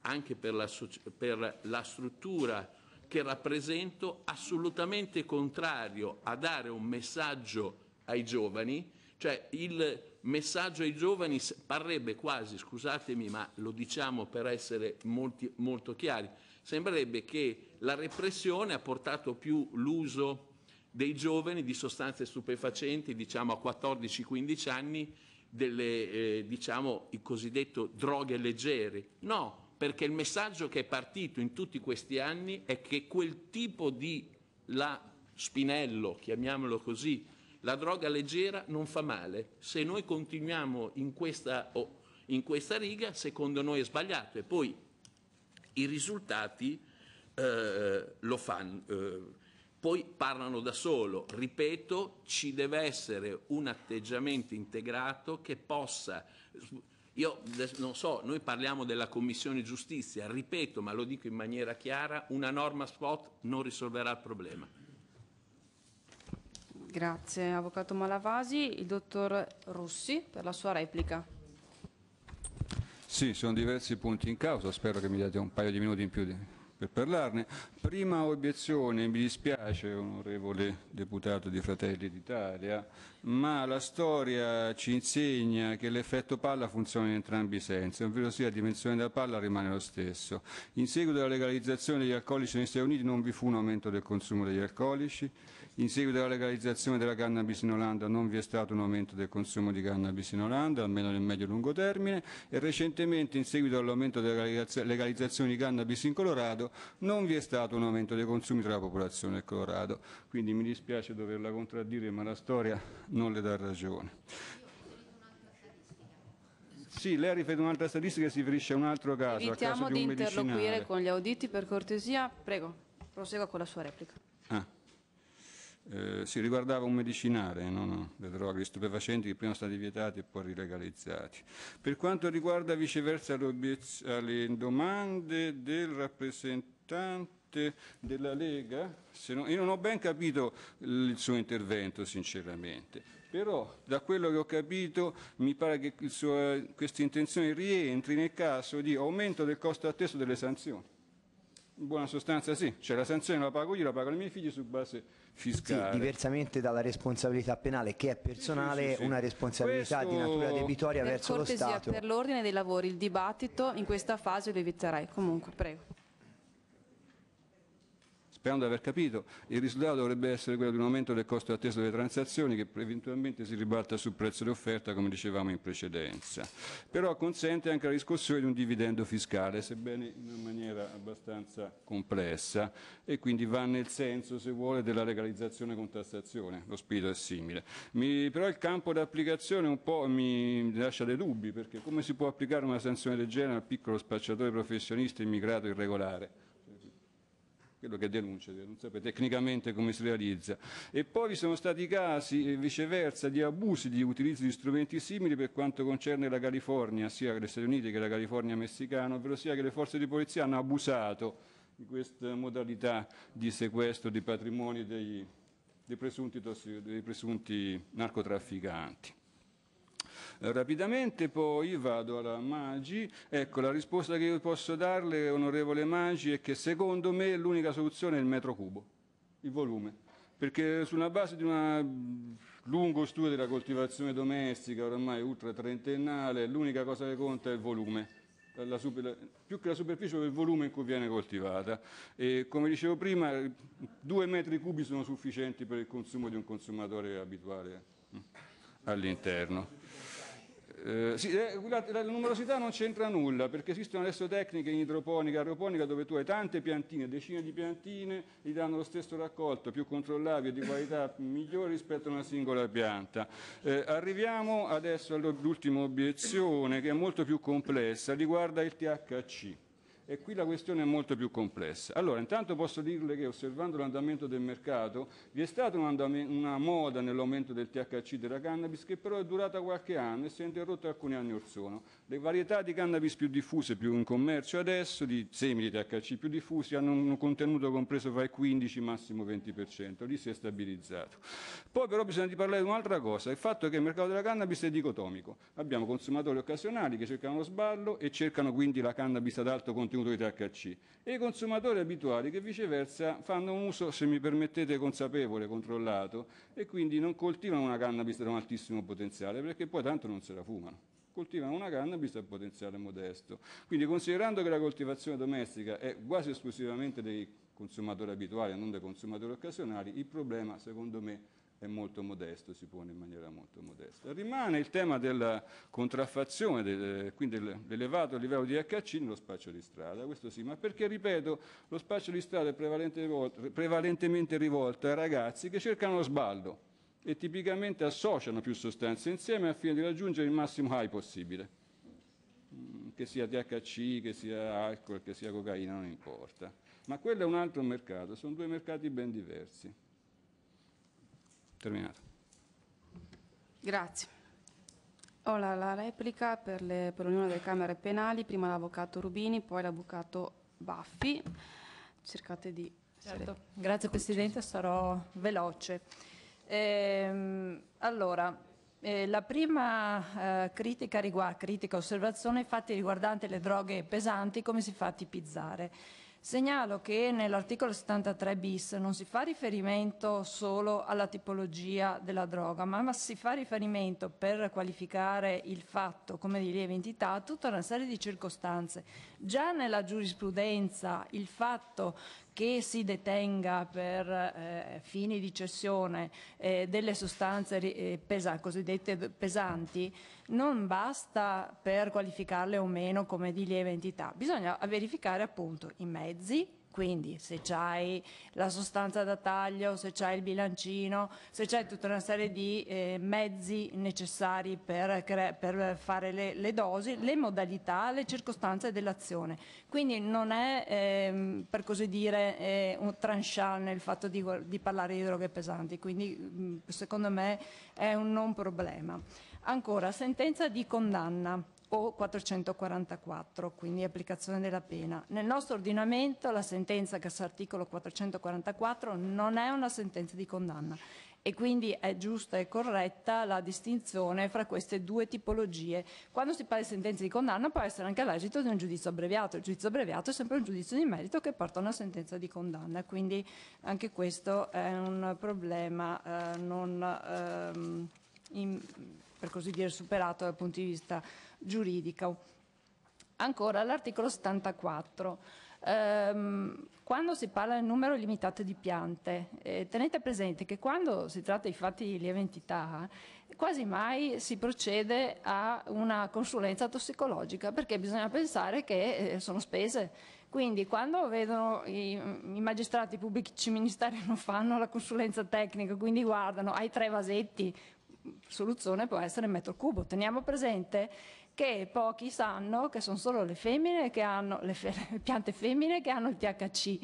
anche per la, per la struttura che rappresento, assolutamente contrario a dare un messaggio ai giovani, cioè il messaggio ai giovani parrebbe quasi, scusatemi ma lo diciamo per essere molti, molto chiari, Sembrerebbe che la repressione ha portato più l'uso dei giovani di sostanze stupefacenti, diciamo a 14-15 anni, delle, eh, diciamo, il cosiddetto droghe leggere. No, perché il messaggio che è partito in tutti questi anni è che quel tipo di la spinello, chiamiamolo così, la droga leggera non fa male. Se noi continuiamo in questa, oh, in questa riga, secondo noi è sbagliato. E poi i risultati eh, lo fanno, eh, poi parlano da solo. Ripeto, ci deve essere un atteggiamento integrato che possa... Io non so, noi parliamo della Commissione Giustizia, ripeto, ma lo dico in maniera chiara, una norma spot non risolverà il problema. Grazie, Avvocato Malavasi. Il dottor Rossi per la sua replica. Sì, sono diversi punti in causa, spero che mi date un paio di minuti in più di, per parlarne. Prima obiezione, mi dispiace onorevole deputato di Fratelli d'Italia, ma la storia ci insegna che l'effetto palla funziona in entrambi i sensi, ovvero sia la dimensione della palla rimane lo stesso. In seguito alla legalizzazione degli alcolici negli Stati Uniti non vi fu un aumento del consumo degli alcolici, in seguito alla legalizzazione della cannabis in Olanda non vi è stato un aumento del consumo di cannabis in Olanda, almeno nel medio e lungo termine, e recentemente in seguito all'aumento della legalizzazione di cannabis in Colorado non vi è stato un aumento dei consumi tra la popolazione del Colorado. Quindi mi dispiace doverla contraddire, ma la storia non le dà ragione. Sì, lei ha riferito un'altra statistica e si riferisce a un altro caso. Evitiamo caso di, di interloquire con gli auditi per cortesia. Prego, prosegua con la sua replica. Ah. Eh, si riguardava un medicinale, no, no, le droghe stupefacenti che prima sono stati vietati e poi rilegalizzati. Per quanto riguarda viceversa le domande del rappresentante tutte della Lega? Non, io non ho ben capito il suo intervento, sinceramente. Però, da quello che ho capito, mi pare che questa intenzione rientri nel caso di aumento del costo atteso delle sanzioni. In buona sostanza sì, cioè la sanzione la pago io, la pagano i miei figli su base fiscale. Sì, diversamente dalla responsabilità penale che è personale, sì, sì, una responsabilità Questo... di natura debitoria verso cortesia, lo Stato. Per l'ordine dei lavori, il dibattito in questa fase lo eviterei. Comunque, prego. Sperando di aver capito, il risultato dovrebbe essere quello di un aumento del costo atteso delle transazioni che eventualmente si ribalta sul prezzo di offerta come dicevamo in precedenza. Però consente anche la riscossione di un dividendo fiscale, sebbene in una maniera abbastanza complessa, e quindi va nel senso, se vuole, della legalizzazione con tassazione. Lo spirito è simile. Mi, però il campo di applicazione un po' mi lascia dei dubbi, perché come si può applicare una sanzione del genere al piccolo spacciatore professionista immigrato irregolare? quello che denuncia, denuncia tecnicamente come si realizza. E poi vi sono stati casi viceversa di abusi di utilizzo di strumenti simili per quanto concerne la California, sia gli Stati Uniti che la California messicana, ovvero sia che le forze di polizia hanno abusato di questa modalità di sequestro di patrimoni dei, dei, presunti, dei presunti narcotrafficanti. Rapidamente poi vado alla Magi, ecco la risposta che io posso darle, onorevole Magi, è che secondo me l'unica soluzione è il metro cubo, il volume, perché sulla base di un lungo studio della coltivazione domestica, oramai ultra trentennale, l'unica cosa che conta è il volume. La super, la, più che la superficie il volume in cui viene coltivata. E, come dicevo prima, due metri cubi sono sufficienti per il consumo di un consumatore abituale mm, all'interno. Eh, eh, la, la, numerosità non c'entra nulla perché esistono adesso tecniche in idroponica e aeroponica dove tu hai tante piantine, decine di piantine, gli danno lo stesso raccolto, più controllabili, di qualità migliore rispetto a una singola pianta. Eh, arriviamo adesso all'ultima obiezione che è molto più complessa, riguarda il THC. E qui la questione è molto più complessa. Allora, intanto posso dirle che osservando l'andamento del mercato vi è stata un una moda nell'aumento del THC della cannabis che però è durata qualche anno e si è interrotta alcuni anni or sono. Le varietà di cannabis più diffuse, più in commercio adesso, di semi di THC più diffusi, hanno un contenuto compreso fra il 15 e massimo 20%, lì si è stabilizzato. Poi però bisogna parlare di un'altra cosa, il fatto che il mercato della cannabis è dicotomico. Abbiamo consumatori occasionali che cercano lo sballo e cercano quindi la cannabis ad alto contenuto contenuto di THC e i consumatori abituali che viceversa fanno un uso, se mi permettete, consapevole, controllato e quindi non coltivano una cannabis da un altissimo potenziale perché poi tanto non se la fumano coltivano una cannabis a potenziale modesto. Quindi considerando che la coltivazione domestica è quasi esclusivamente dei consumatori abituali e non dei consumatori occasionali, il problema secondo me è molto modesto, si pone in maniera molto modesta. Rimane il tema della contraffazione, eh, del, quindi dell'elevato livello di HC nello spazio di strada, questo sì, ma perché, ripeto, lo spazio di strada è prevalentemente rivolto ai ragazzi che cercano lo sballo e tipicamente associano più sostanze insieme al fine di raggiungere il massimo high possibile, mm, che sia THC, che sia alcol, che sia cocaina, non importa. Ma quello è un altro mercato, sono due mercati ben diversi. Terminato. Grazie. Ora la replica per, le, ognuna delle Camere penali, prima l'avvocato Rubini, poi l'avvocato Baffi. Cercate di... Certo. Grazie Presidente, sarò veloce. Ehm, allora, eh, la prima eh, critica, critica, osservazione, i fatti riguardanti le droghe pesanti, come si fa a tipizzare. Segnalo che nell'articolo 73 bis non si fa riferimento solo alla tipologia della droga, ma si fa riferimento per qualificare il fatto come di lieve entità a tutta una serie di circostanze, Già nella giurisprudenza il fatto che si detenga per eh, fini di cessione eh, delle sostanze eh, pesa cosiddette pesanti non basta per qualificarle o meno come di lieve entità, bisogna verificare appunto i mezzi quindi se c'hai la sostanza da taglio, se c'hai il bilancino, se c'è tutta una serie di eh, mezzi necessari per, per fare le, le, dosi, le modalità, le circostanze dell'azione. Quindi non è, eh, per così dire, eh, un tranchant nel fatto di, di, parlare di droghe pesanti, quindi mm, secondo me è un non problema. Ancora, sentenza di condanna o 444, quindi applicazione della pena. Nel nostro ordinamento la sentenza che sta articolo 444 non è una sentenza di condanna e quindi è giusta e corretta la distinzione fra queste due tipologie. Quando si parla di sentenza di condanna può essere anche l'esito di un giudizio abbreviato, il giudizio abbreviato è sempre un giudizio di merito che porta a una sentenza di condanna, quindi anche questo è un problema eh, non, ehm, in, per così dire superato dal punto di vista giuridico. Ancora l'articolo 74. Ehm, quando si parla del numero limitato di piante, eh, tenete presente che quando si tratta di fatti di lieve entità, quasi mai si procede a una consulenza tossicologica perché bisogna pensare che eh, sono spese. Quindi quando vedono i, i magistrati pubblici ministeri non fanno la consulenza tecnica, quindi guardano, hai tre vasetti, soluzione può essere metro cubo. Teniamo presente che pochi sanno che sono solo le, femmine che hanno, le, fe le piante femmine che hanno il THC.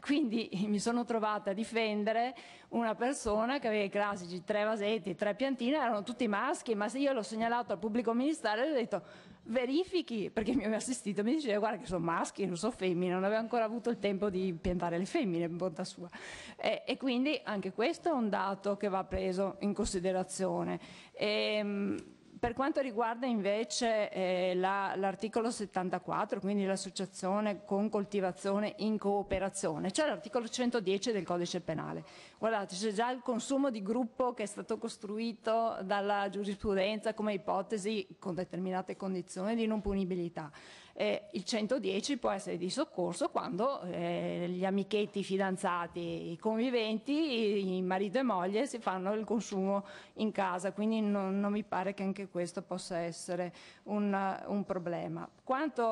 Quindi mi sono trovata a difendere una persona che aveva i classici tre vasetti, tre piantine, erano tutti maschi, ma se io l'ho segnalato al pubblico ministero gli ho detto verifichi, perché mi aveva assistito, mi diceva guarda che sono maschi, non sono femmine, non aveva ancora avuto il tempo di piantare le femmine, in bontà sua. E, e, quindi anche questo è un dato che va preso in considerazione. E, ehm, per quanto riguarda invece eh, l'articolo la, 74, quindi l'associazione con coltivazione in cooperazione, cioè l'articolo 110 del codice penale, guardate c'è già il consumo di gruppo che è stato costruito dalla giurisprudenza come ipotesi con determinate condizioni di non punibilità. Eh, il 110 può essere di soccorso quando eh, gli amichetti, i fidanzati, i conviventi, i marito e moglie si fanno il consumo in casa, quindi non, non mi pare che anche questo possa essere un, un problema. Quanto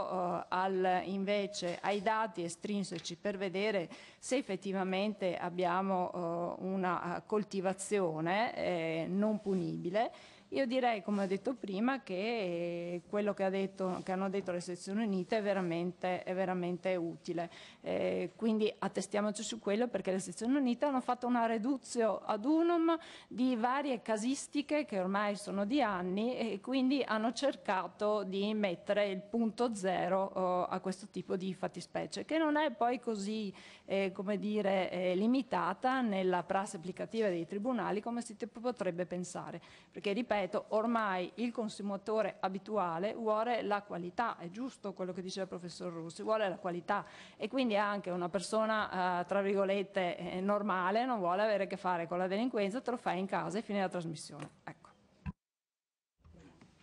eh, al, invece ai dati estrinseci per vedere se effettivamente abbiamo eh, una coltivazione eh, non punibile, io direi, come ho detto prima, che quello che, ha detto, che hanno detto le sezioni unite è veramente, è veramente utile. Eh, quindi attestiamoci su quello perché le sezioni unite hanno fatto una reduzio ad unum di varie casistiche che ormai sono di anni e quindi hanno cercato di mettere il punto zero oh, a questo tipo di fattispecie che non è poi così eh, come dire, eh, limitata nella prassi applicativa dei tribunali come si potrebbe pensare perché ripeto ormai il consumatore abituale vuole la qualità è giusto quello che diceva il professor Rossi vuole la qualità e quindi quindi anche una persona, eh, tra virgolette, eh, normale non vuole avere a che fare con la delinquenza, te lo fai in casa e fine la trasmissione. Ecco.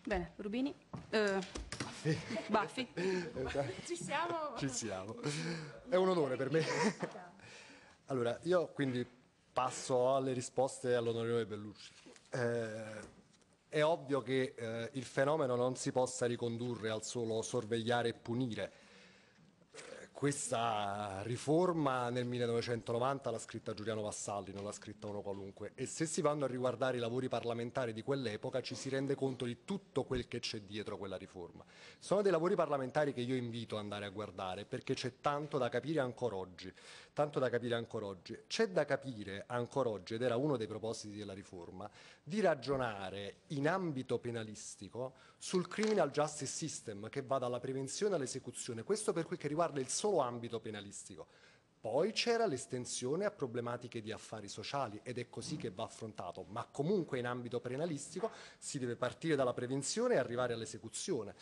Bene, Rubini. Eh. Baffi. Esatto. Ci siamo. Ci siamo. È un onore per me. Allora, io quindi passo alle risposte all'onorevole Bellucci. Eh, è ovvio che eh, il fenomeno non si possa ricondurre al solo sorvegliare e punire, questa riforma nel 1990 l'ha scritta Giuliano Vassalli, non l'ha scritta uno qualunque e se si vanno a riguardare i lavori parlamentari di quell'epoca ci si rende conto di tutto quel che c'è dietro quella riforma. Sono dei lavori parlamentari che io invito ad andare a guardare perché c'è tanto da capire ancora oggi tanto da capire ancora oggi. C'è da capire ancora oggi, ed era uno dei propositi della riforma, di ragionare in ambito penalistico sul criminal justice system che va dalla prevenzione all'esecuzione, questo per quel che riguarda il solo ambito penalistico. Poi c'era l'estensione a problematiche di affari sociali ed è così che va affrontato, ma comunque in ambito penalistico si deve partire dalla prevenzione e arrivare all'esecuzione.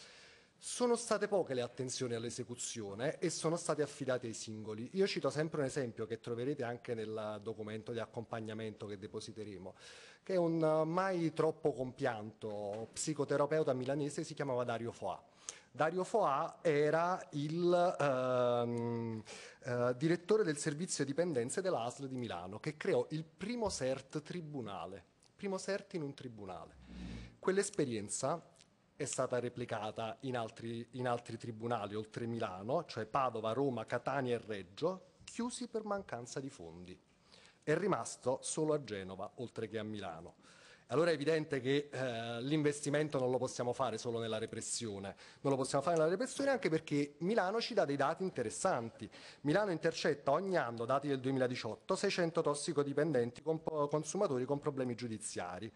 Sono state poche le attenzioni all'esecuzione e sono state affidate ai singoli. Io cito sempre un esempio che troverete anche nel documento di accompagnamento che depositeremo, che è un mai troppo compianto psicoterapeuta milanese, si chiamava Dario Foà. Dario Foà era il ehm, eh, direttore del servizio dipendenze dell'ASL di Milano, che creò il primo CERT tribunale, primo CERT in un tribunale. Quell'esperienza è stata replicata in altri, in altri tribunali oltre Milano, cioè Padova, Roma, Catania e Reggio, chiusi per mancanza di fondi. È rimasto solo a Genova, oltre che a Milano. Allora è evidente che eh, l'investimento non lo possiamo fare solo nella repressione, non lo possiamo fare nella repressione anche perché Milano ci dà dei dati interessanti. Milano intercetta ogni anno, dati del 2018, 600 tossicodipendenti, consumatori con problemi giudiziari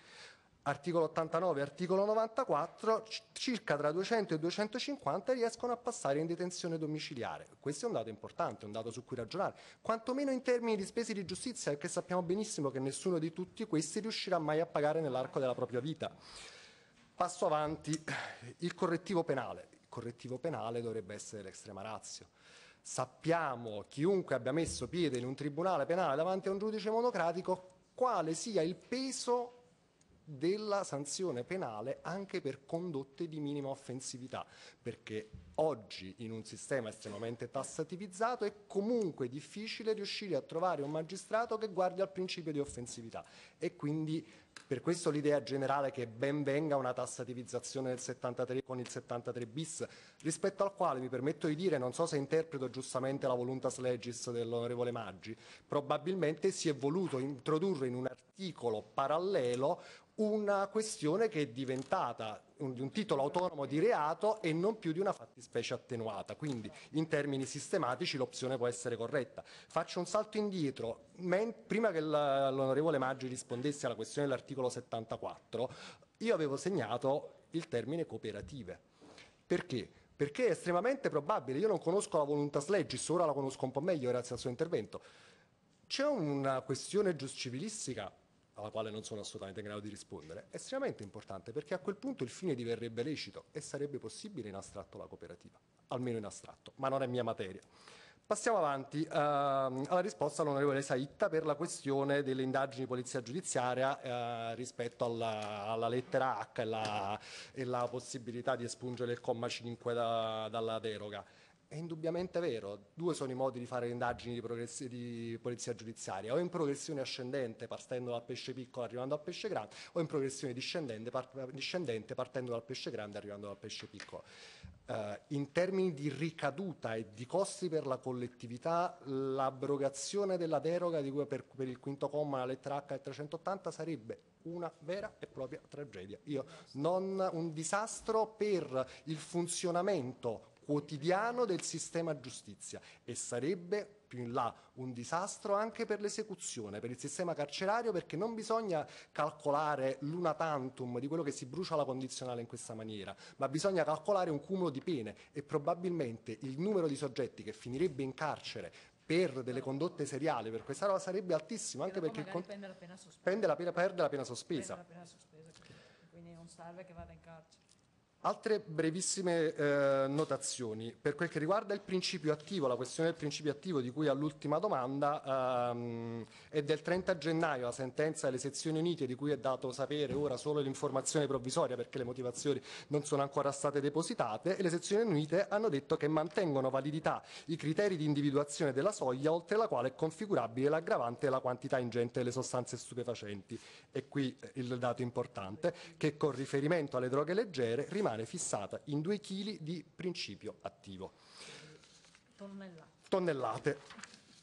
articolo 89 e articolo 94, circa tra 200 e 250 riescono a passare in detenzione domiciliare. Questo è un dato importante, un dato su cui ragionare, quantomeno in termini di spese di giustizia, perché sappiamo benissimo che nessuno di tutti questi riuscirà mai a pagare nell'arco della propria vita. Passo avanti, il correttivo penale. Il correttivo penale dovrebbe essere l'estrema razio. Sappiamo, chiunque abbia messo piede in un tribunale penale davanti a un giudice monocratico, quale sia il peso della sanzione penale anche per condotte di minima offensività, perché oggi in un sistema estremamente tassativizzato è comunque difficile riuscire a trovare un magistrato che guardi al principio di offensività e quindi per questo l'idea generale che ben venga una tassativizzazione del 73 con il 73 bis, rispetto al quale mi permetto di dire, non so se interpreto giustamente la voluntas legis dell'onorevole Maggi, probabilmente si è voluto introdurre in un articolo parallelo una questione che è diventata un, di un titolo autonomo di reato e non più di una fattispecie attenuata. Quindi in termini sistematici l'opzione può essere corretta. Faccio un salto indietro. Men prima che l'onorevole Maggi rispondesse alla questione dell'articolo 74, io avevo segnato il termine cooperative. Perché? Perché è estremamente probabile, io non conosco la voluntas legis, ora la conosco un po' meglio grazie al suo intervento, c'è una questione giuscivilistica alla quale non sono assolutamente in grado di rispondere, è estremamente importante perché a quel punto il fine diverrebbe lecito e sarebbe possibile in astratto la cooperativa, almeno in astratto, ma non è mia materia. Passiamo avanti uh, alla risposta all'onorevole Saitta per la questione delle indagini di polizia giudiziaria uh, rispetto alla, alla, lettera H e la, e la, possibilità di espungere il comma 5 da, dalla deroga. È indubbiamente vero, due sono i modi di fare le indagini di, progress- di polizia giudiziaria, o in progressione ascendente partendo dal pesce piccolo arrivando al pesce grande, o in progressione discendente, par- discendente partendo dal pesce grande arrivando al pesce piccolo. Eh, in termini di ricaduta e di costi per la collettività, l'abrogazione della deroga di cui per, per il quinto comma la lettera H del 380 sarebbe una vera e propria tragedia. Io non un disastro per il funzionamento quotidiano del sistema giustizia e sarebbe più in là un disastro anche per l'esecuzione, per il sistema carcerario, perché non bisogna calcolare l'una tantum di quello che si brucia la condizionale in questa maniera, ma bisogna calcolare un cumulo di pene e probabilmente il numero di soggetti che finirebbe in carcere per delle condotte seriali per questa roba sarebbe altissimo anche perché il con... pende la pena sospesa. Pende la pena, perde la pena sospesa. Perde la pena sospesa, quindi non serve che vada in carcere. Altre brevissime eh, notazioni. Per quel che riguarda il principio attivo, la questione del principio attivo di cui all'ultima domanda, ehm, è del 30 gennaio la sentenza delle sezioni unite di cui è dato sapere ora solo l'informazione provvisoria perché le motivazioni non sono ancora state depositate e le sezioni unite hanno detto che mantengono validità i criteri di individuazione della soglia oltre la quale è configurabile l'aggravante e la quantità ingente delle sostanze stupefacenti. E qui eh, il dato importante, che con riferimento alle droghe leggere rimane rimane fissata in 2 kg di principio attivo. Tonnellate. Tonnellate.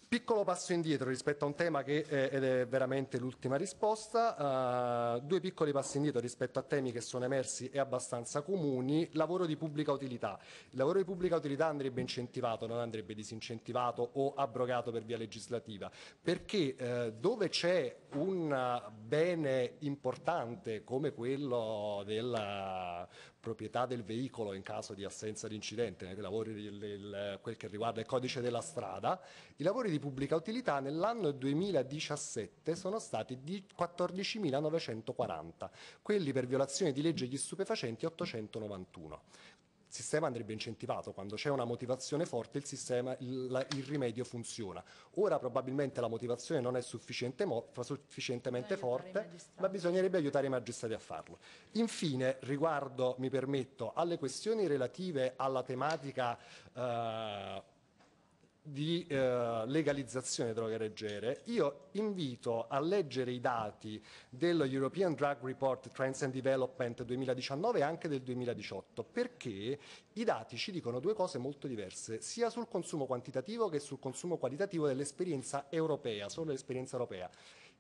Piccolo passo indietro rispetto a un tema che è, ed è veramente l'ultima risposta, uh, due piccoli passi indietro rispetto a temi che sono emersi e abbastanza comuni, lavoro di pubblica utilità. Il lavoro di pubblica utilità andrebbe incentivato, non andrebbe disincentivato o abrogato per via legislativa, perché uh, dove c'è un bene importante come quello della proprietà del veicolo in caso di assenza di incidente, eh, quel che riguarda il codice della strada, i lavori di pubblica utilità nell'anno 2017 sono stati di 14.940, quelli per violazione di legge di stupefacenti 891 sistema andrebbe incentivato, quando c'è una motivazione forte il, sistema, il, la, il, rimedio funziona. Ora probabilmente la motivazione non è sufficiente mo, sufficientemente forte, ma bisognerebbe aiutare i magistrati a farlo. Infine, riguardo, mi permetto, alle questioni relative alla tematica eh, di eh, legalizzazione delle droghe leggere, io invito a leggere i dati dello European Drug Report Trends and Development 2019 e anche del 2018, perché i dati ci dicono due cose molto diverse, sia sul consumo quantitativo che sul consumo qualitativo dell'esperienza europea, solo l'esperienza europea.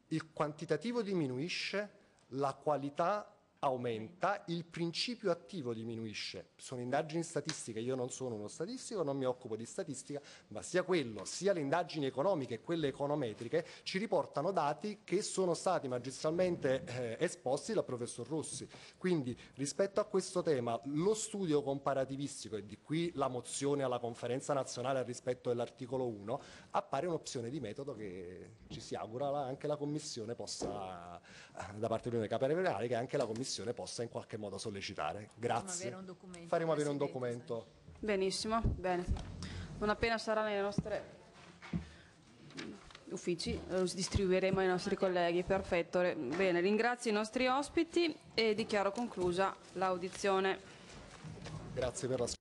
Il quantitativo diminuisce, la qualità aumenta, il principio attivo diminuisce. Sono indagini statistiche, io non sono uno statistico, non mi occupo di statistica, ma sia quello, sia le indagini economiche e quelle econometriche ci riportano dati che sono stati magistralmente eh, esposti dal professor Rossi. Quindi rispetto a questo tema, lo studio comparativistico e di qui la mozione alla conferenza nazionale rispetto all'articolo 1 appare un'opzione di metodo che ci si augura anche la Commissione possa, eh, da parte dell'Unione Capereverale, che anche la Commissione Commissione possa in qualche modo sollecitare. Grazie. Faremo avere un, Faremo avere un documento. Benissimo, bene. Non appena sarà nelle nostre uffici, lo eh, distribuiremo ai nostri colleghi, perfetto. Bene, ringrazio i nostri ospiti e dichiaro conclusa l'audizione. Grazie per la